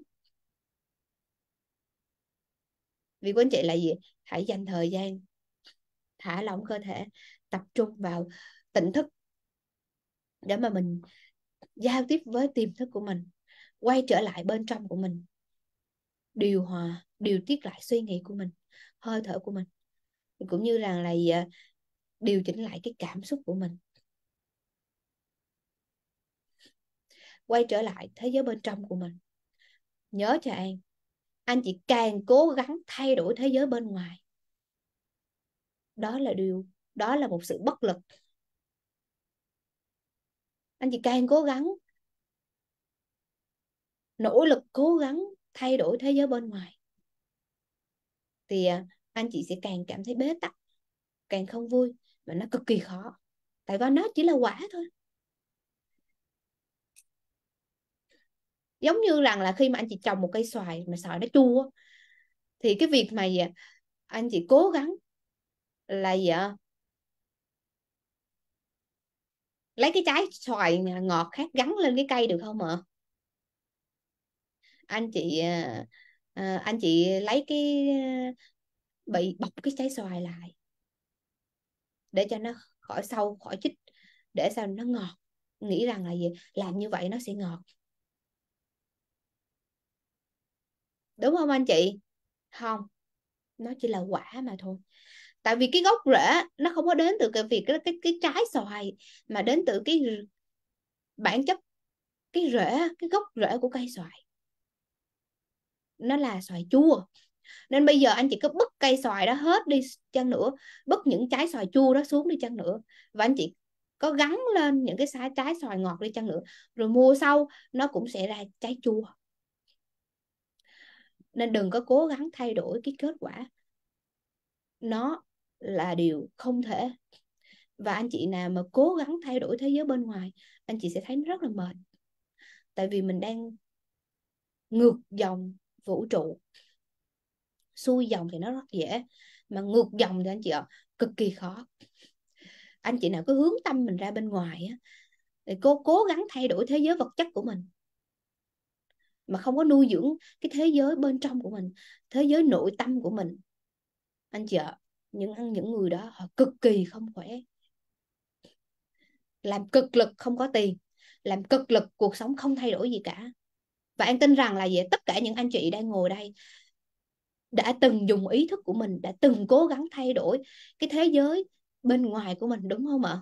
vì của anh chị là gì hãy dành thời gian thả lỏng cơ thể tập trung vào tỉnh thức để mà mình giao tiếp với tiềm thức của mình quay trở lại bên trong của mình điều hòa điều tiết lại suy nghĩ của mình hơi thở của mình cũng như là là điều chỉnh lại cái cảm xúc của mình quay trở lại thế giới bên trong của mình nhớ cho an anh chị càng cố gắng thay đổi thế giới bên ngoài đó là điều đó là một sự bất lực anh chị càng cố gắng nỗ lực cố gắng thay đổi thế giới bên ngoài thì à, anh chị sẽ càng cảm thấy bế tắc càng không vui và nó cực kỳ khó tại vì nó chỉ là quả thôi giống như rằng là khi mà anh chị trồng một cây xoài mà xoài nó chua thì cái việc mà gì anh chị cố gắng là gì lấy cái trái xoài ngọt khác gắn lên cái cây được không ạ anh chị à, à, anh chị lấy cái à, bị bọc cái trái xoài lại để cho nó khỏi sâu khỏi chích để sao nó ngọt nghĩ rằng là gì làm như vậy nó sẽ ngọt đúng không anh chị không nó chỉ là quả mà thôi tại vì cái gốc rễ nó không có đến từ cái việc cái cái, cái trái xoài mà đến từ cái bản chất cái rễ cái gốc rễ của cây xoài nó là xoài chua nên bây giờ anh chỉ có bứt cây xoài đó hết đi chăng nữa bứt những trái xoài chua đó xuống đi chăng nữa và anh chị có gắn lên những cái trái trái xoài ngọt đi chăng nữa rồi mua sau nó cũng sẽ ra trái chua nên đừng có cố gắng thay đổi cái kết quả nó là điều không thể và anh chị nào mà cố gắng thay đổi thế giới bên ngoài anh chị sẽ thấy nó rất là mệt tại vì mình đang ngược dòng vũ trụ xuôi dòng thì nó rất dễ mà ngược dòng thì anh chị ạ cực kỳ khó anh chị nào cứ hướng tâm mình ra bên ngoài á thì cô cố gắng thay đổi thế giới vật chất của mình mà không có nuôi dưỡng cái thế giới bên trong của mình thế giới nội tâm của mình anh chị ạ những những người đó họ cực kỳ không khỏe làm cực lực không có tiền làm cực lực cuộc sống không thay đổi gì cả và em tin rằng là vậy tất cả những anh chị đang ngồi đây đã từng dùng ý thức của mình đã từng cố gắng thay đổi cái thế giới bên ngoài của mình đúng không ạ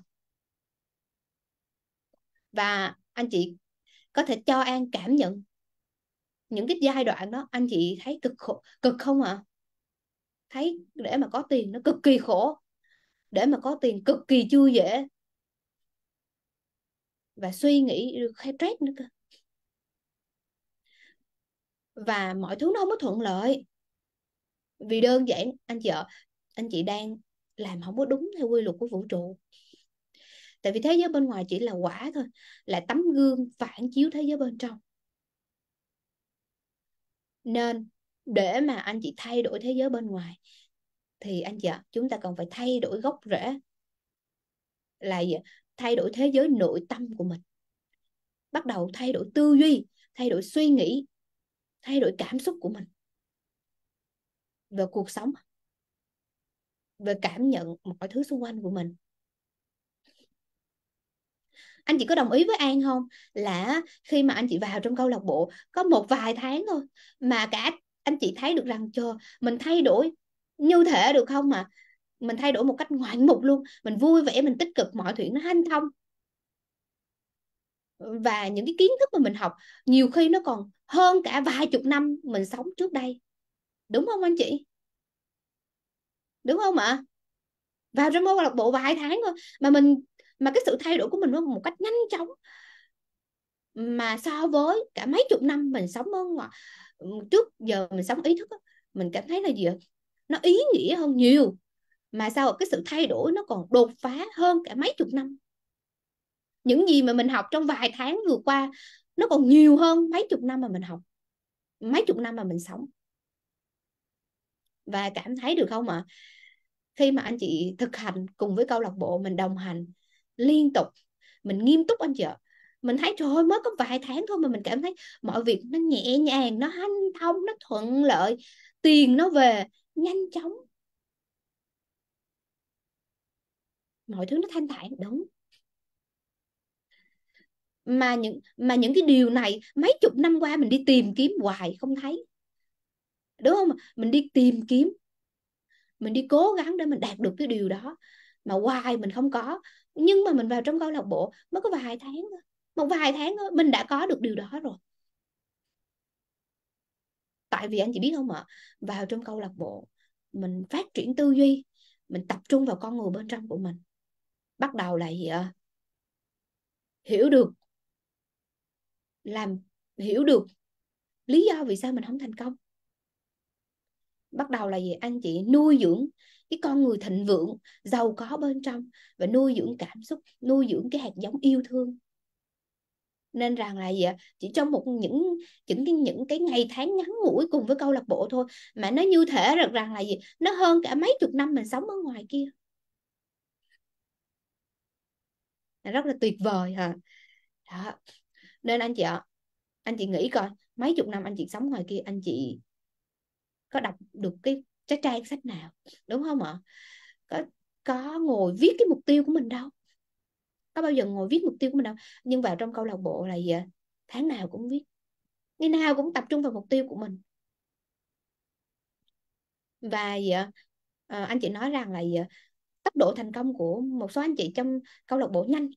và anh chị có thể cho an cảm nhận những cái giai đoạn đó anh chị thấy cực khổ cực không ạ à? thấy để mà có tiền nó cực kỳ khổ để mà có tiền cực kỳ chưa dễ và suy nghĩ khai stress nữa cơ và mọi thứ nó không có thuận lợi vì đơn giản anh chị ạ anh chị đang làm không có đúng theo quy luật của vũ trụ tại vì thế giới bên ngoài chỉ là quả thôi là tấm gương phản chiếu thế giới bên trong nên để mà anh chị thay đổi thế giới bên ngoài thì anh chị ạ chúng ta cần phải thay đổi gốc rễ là gì? thay đổi thế giới nội tâm của mình bắt đầu thay đổi tư duy thay đổi suy nghĩ thay đổi cảm xúc của mình về cuộc sống về cảm nhận mọi thứ xung quanh của mình anh chị có đồng ý với An không là khi mà anh chị vào trong câu lạc bộ có một vài tháng thôi mà cả anh chị thấy được rằng cho mình thay đổi như thể được không mà mình thay đổi một cách ngoạn mục luôn mình vui vẻ mình tích cực mọi chuyện nó hanh thông và những cái kiến thức mà mình học nhiều khi nó còn hơn cả vài chục năm mình sống trước đây đúng không anh chị đúng không ạ à? vào trong câu lạc bộ vài tháng thôi mà mình mà cái sự thay đổi của mình nó một cách nhanh chóng mà so với cả mấy chục năm mình sống ở ngoài trước giờ mình sống ý thức mình cảm thấy là gì nó ý nghĩa hơn nhiều mà sao cái sự thay đổi nó còn đột phá hơn cả mấy chục năm những gì mà mình học trong vài tháng vừa qua nó còn nhiều hơn mấy chục năm mà mình học mấy chục năm mà mình sống và cảm thấy được không ạ à? khi mà anh chị thực hành cùng với câu lạc bộ mình đồng hành liên tục mình nghiêm túc anh chị ạ mình thấy trời ơi mới có vài tháng thôi mà mình cảm thấy mọi việc nó nhẹ nhàng nó hanh thông nó thuận lợi tiền nó về nhanh chóng mọi thứ nó thanh thản đúng mà những mà những cái điều này mấy chục năm qua mình đi tìm kiếm hoài không thấy đúng không mình đi tìm kiếm mình đi cố gắng để mình đạt được cái điều đó mà hoài mình không có nhưng mà mình vào trong câu lạc bộ mới có vài tháng thôi một vài tháng thôi mình đã có được điều đó rồi tại vì anh chị biết không ạ vào trong câu lạc bộ mình phát triển tư duy mình tập trung vào con người bên trong của mình bắt đầu là gì ờ, ạ hiểu được làm hiểu được lý do vì sao mình không thành công bắt đầu là gì anh chị nuôi dưỡng cái con người thịnh vượng giàu có bên trong và nuôi dưỡng cảm xúc nuôi dưỡng cái hạt giống yêu thương nên rằng là gì chỉ trong một những những cái những cái ngày tháng ngắn ngủi cùng với câu lạc bộ thôi mà nó như thể rằng, rằng là gì nó hơn cả mấy chục năm mình sống ở ngoài kia rất là tuyệt vời hả đó nên anh chị ạ anh chị nghĩ coi mấy chục năm anh chị sống ngoài kia anh chị có đọc được cái cái trang sách nào đúng không ạ có có ngồi viết cái mục tiêu của mình đâu có bao giờ ngồi viết mục tiêu của mình đâu nhưng vào trong câu lạc bộ là gì ạ tháng nào cũng viết ngày nào cũng tập trung vào mục tiêu của mình và gì ờ, anh chị nói rằng là gì tốc độ thành công của một số anh chị trong câu lạc bộ nhanh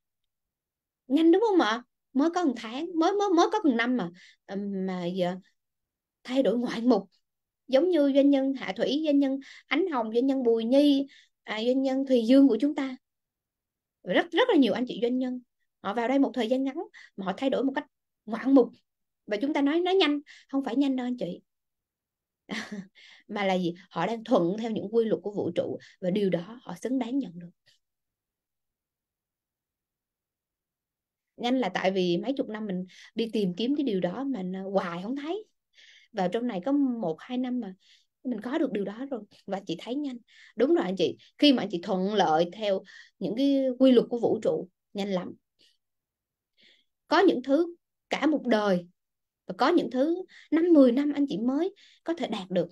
nhanh đúng không ạ mới có một tháng mới mới mới có một năm mà mà giờ thay đổi ngoại mục giống như doanh nhân Hạ Thủy doanh nhân Ánh Hồng doanh nhân Bùi Nhi à, doanh nhân Thùy Dương của chúng ta rất rất là nhiều anh chị doanh nhân họ vào đây một thời gian ngắn mà họ thay đổi một cách ngoạn mục và chúng ta nói nói nhanh không phải nhanh đâu anh chị mà là gì họ đang thuận theo những quy luật của vũ trụ và điều đó họ xứng đáng nhận được nhanh là tại vì mấy chục năm mình đi tìm kiếm cái điều đó mà hoài không thấy vào trong này có một hai năm mà mình có được điều đó rồi và chị thấy nhanh đúng rồi anh chị khi mà anh chị thuận lợi theo những cái quy luật của vũ trụ nhanh lắm có những thứ cả một đời và có những thứ năm 10 năm anh chị mới có thể đạt được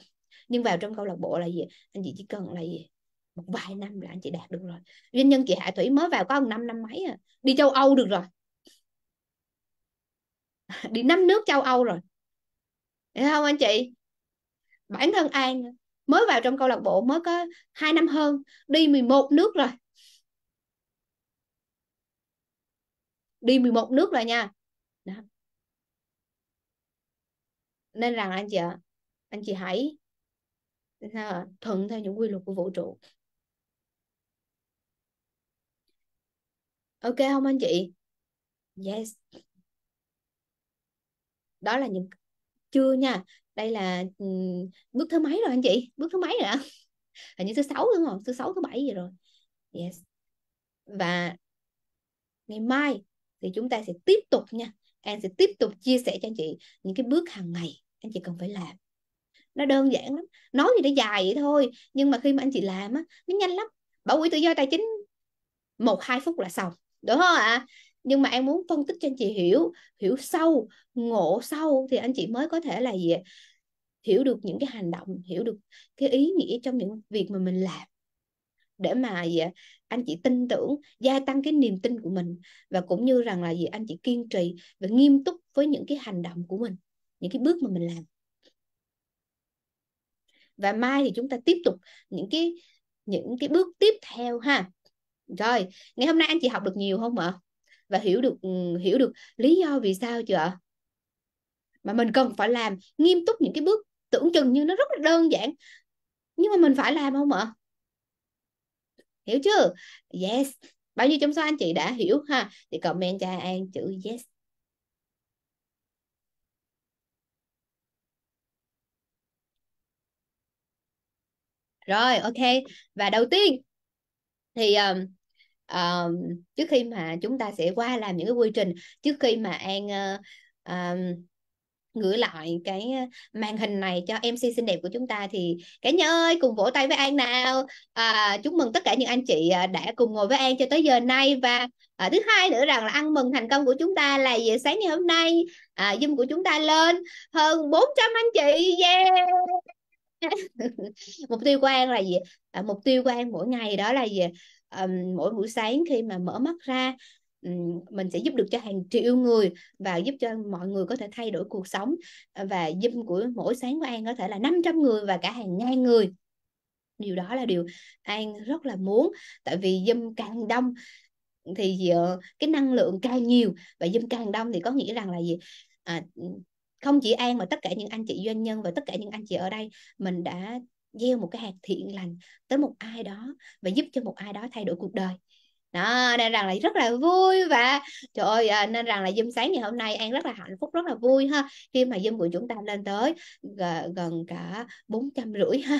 nhưng vào trong câu lạc bộ là gì anh chị chỉ cần là gì một vài năm là anh chị đạt được rồi doanh nhân chị Hạ Thủy mới vào có 5 năm mấy à đi châu Âu được rồi đi năm nước châu Âu rồi Đấy không anh chị bản thân An mới vào trong câu lạc bộ mới có 2 năm hơn đi 11 nước rồi đi 11 nước rồi nha Đó. nên rằng anh chị ạ anh chị hãy thuận theo những quy luật của vũ trụ ok không anh chị yes đó là những chưa nha đây là um, bước thứ mấy rồi anh chị bước thứ mấy rồi ạ hình như thứ sáu đúng không thứ sáu thứ bảy gì rồi yes và ngày mai thì chúng ta sẽ tiếp tục nha em sẽ tiếp tục chia sẻ cho anh chị những cái bước hàng ngày anh chị cần phải làm nó đơn giản lắm nói thì nó dài vậy thôi nhưng mà khi mà anh chị làm á nó nhanh lắm bảo quỹ tự do tài chính một hai phút là xong đúng không ạ à? nhưng mà em muốn phân tích cho anh chị hiểu hiểu sâu ngộ sâu thì anh chị mới có thể là gì hiểu được những cái hành động hiểu được cái ý nghĩa trong những việc mà mình làm để mà gì anh chị tin tưởng gia tăng cái niềm tin của mình và cũng như rằng là gì anh chị kiên trì và nghiêm túc với những cái hành động của mình những cái bước mà mình làm và mai thì chúng ta tiếp tục những cái những cái bước tiếp theo ha rồi ngày hôm nay anh chị học được nhiều không ạ và hiểu được ừ, hiểu được lý do vì sao chưa ạ mà mình cần phải làm nghiêm túc những cái bước tưởng chừng như nó rất là đơn giản nhưng mà mình phải làm không ạ hiểu chưa yes bao nhiêu trong số anh chị đã hiểu ha thì comment cho an chữ yes rồi ok và đầu tiên thì um, uh, trước khi mà chúng ta sẽ qua làm những cái quy trình trước khi mà an uh, uh, gửi lại cái ờ, màn hình này cho MC xinh đẹp của chúng ta thì cả nhà ơi cùng vỗ tay với An nào à, chúc mừng tất cả những anh chị ờ, đã cùng ngồi với An cho tới giờ nay và à, thứ hai nữa rằng là ăn mừng thành công của chúng ta là về sáng ngày hôm nay à, Zoom của chúng ta lên hơn 400 anh chị yeah mục tiêu của An là gì à, mục tiêu của An mỗi ngày đó là gì um, mỗi buổi sáng khi mà mở mắt ra mình sẽ giúp được cho hàng triệu người và giúp cho mọi người có thể thay đổi cuộc sống và giúp của mỗi sáng của An có thể là 500 người và cả hàng ngàn người điều đó là điều An rất là muốn tại vì dâm càng đông thì ờ, cái năng lượng càng nhiều và dâm càng đông thì có nghĩa rằng là gì à, không chỉ An mà tất cả những anh chị doanh nhân và tất cả những anh chị ở đây mình đã gieo một cái hạt thiện lành tới một ai đó và giúp cho một ai đó thay đổi cuộc đời đó nên rằng là rất là vui và trời ơi à, nên rằng là dâm sáng ngày hôm nay an rất là hạnh phúc rất là vui ha khi mà dâm của chúng ta lên tới gần cả bốn trăm rưỡi ha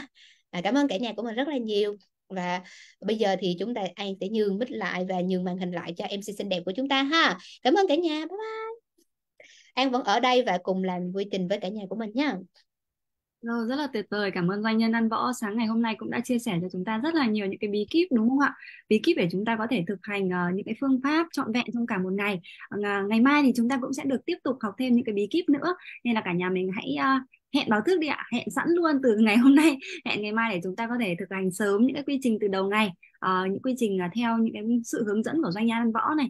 à, cảm ơn cả nhà của mình rất là nhiều và bây giờ thì chúng ta an sẽ nhường mic lại và nhường màn hình lại cho mc xinh đẹp của chúng ta ha cảm ơn cả nhà bye bye an vẫn ở đây và cùng làm quy trình với cả nhà của mình nha rồi, ờ, rất là tuyệt vời. Cảm ơn doanh nhân ăn võ sáng ngày hôm nay cũng đã chia sẻ cho chúng ta rất là nhiều những cái bí kíp đúng không ạ? Bí kíp để chúng ta có thể thực hành uh, những cái phương pháp trọn vẹn trong cả một ngày. Uh, ngày mai thì chúng ta cũng sẽ được tiếp tục học thêm những cái bí kíp nữa. Nên là cả nhà mình hãy uh, hẹn báo thức đi ạ. Hẹn sẵn luôn từ ngày hôm nay, hẹn ngày mai để chúng ta có thể thực hành sớm những cái quy trình từ đầu ngày. Uh, những quy trình uh, theo những cái sự hướng dẫn của doanh nhân ăn võ này.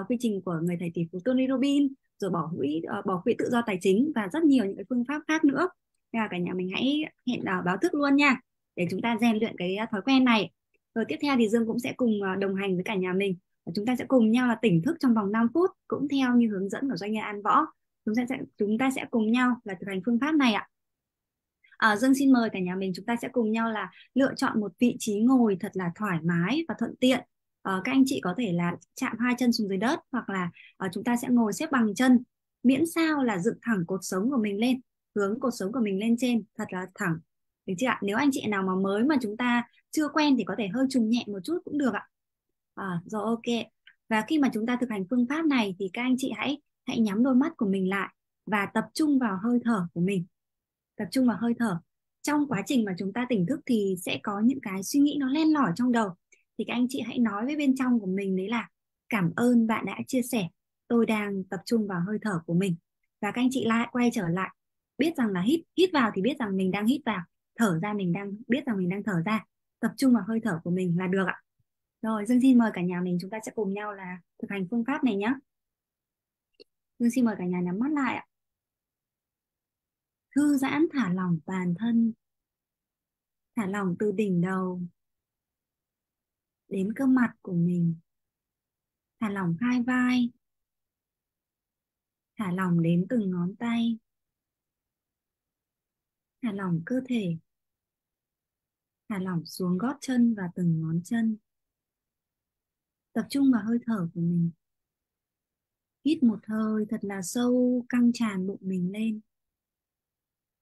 Uh, quy trình của người thầy tỷ phú Tony Robbins rồi bỏ quỹ uh, bỏ quỹ tự do tài chính và rất nhiều những cái phương pháp khác nữa nha cả nhà mình hãy hẹn uh, báo thức luôn nha để chúng ta rèn luyện cái ờ, thói quen này. Rồi tiếp theo thì Dương cũng sẽ cùng ờ, đồng hành với cả nhà mình. Và chúng ta sẽ cùng nhau là tỉnh thức trong vòng 5 phút cũng theo như hướng dẫn của doanh nhân An Võ. Chúng ta sẽ chúng ta sẽ cùng nhau là thực hành phương pháp này ạ. À, Dương xin mời cả nhà mình chúng ta sẽ cùng nhau là lựa chọn một vị trí ngồi thật là thoải mái và thuận tiện. À, các anh chị có thể là chạm hai chân xuống dưới đất hoặc là à, chúng ta sẽ ngồi xếp bằng chân miễn sao là dựng thẳng cột sống của mình lên hướng cuộc sống của mình lên trên thật là thẳng được chưa ạ nếu anh chị nào mà mới mà chúng ta chưa quen thì có thể hơi trùng nhẹ một chút cũng được ạ à, rồi ok và khi mà chúng ta thực hành phương pháp này thì các anh chị hãy hãy nhắm đôi mắt của mình lại và tập trung vào hơi thở của mình tập trung vào hơi thở trong quá trình mà chúng ta tỉnh thức thì sẽ có những cái suy nghĩ nó len lỏi trong đầu thì các anh chị hãy nói với bên trong của mình đấy là cảm ơn bạn đã chia sẻ tôi đang tập trung vào hơi thở của mình và các anh chị lại quay trở lại biết rằng là hít hít vào thì biết rằng mình đang hít vào thở ra mình đang biết rằng mình đang thở ra tập trung vào hơi thở của mình là được ạ rồi dương xin mời cả nhà mình chúng ta sẽ cùng nhau là thực hành phương pháp này nhé dương xin mời cả nhà nhắm mắt lại ạ thư giãn thả lỏng toàn thân thả lỏng từ đỉnh đầu đến cơ mặt của mình thả lỏng hai vai thả lỏng đến từng ngón tay thả lỏng cơ thể thả lỏng xuống gót chân và từng ngón chân tập trung vào hơi thở của mình hít một hơi thật là sâu căng tràn bụng mình lên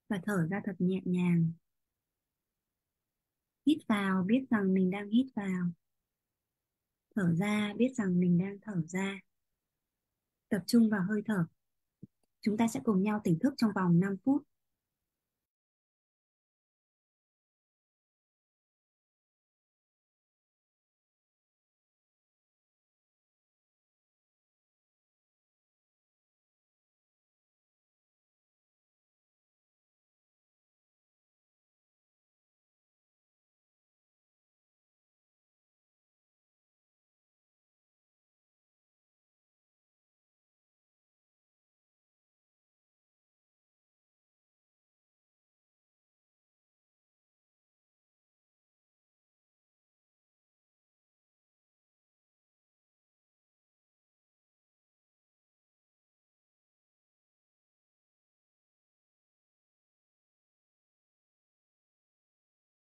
và thở ra thật nhẹ nhàng hít vào biết rằng mình đang hít vào thở ra biết rằng mình đang thở ra tập trung vào hơi thở chúng ta sẽ cùng nhau tỉnh thức trong vòng 5 phút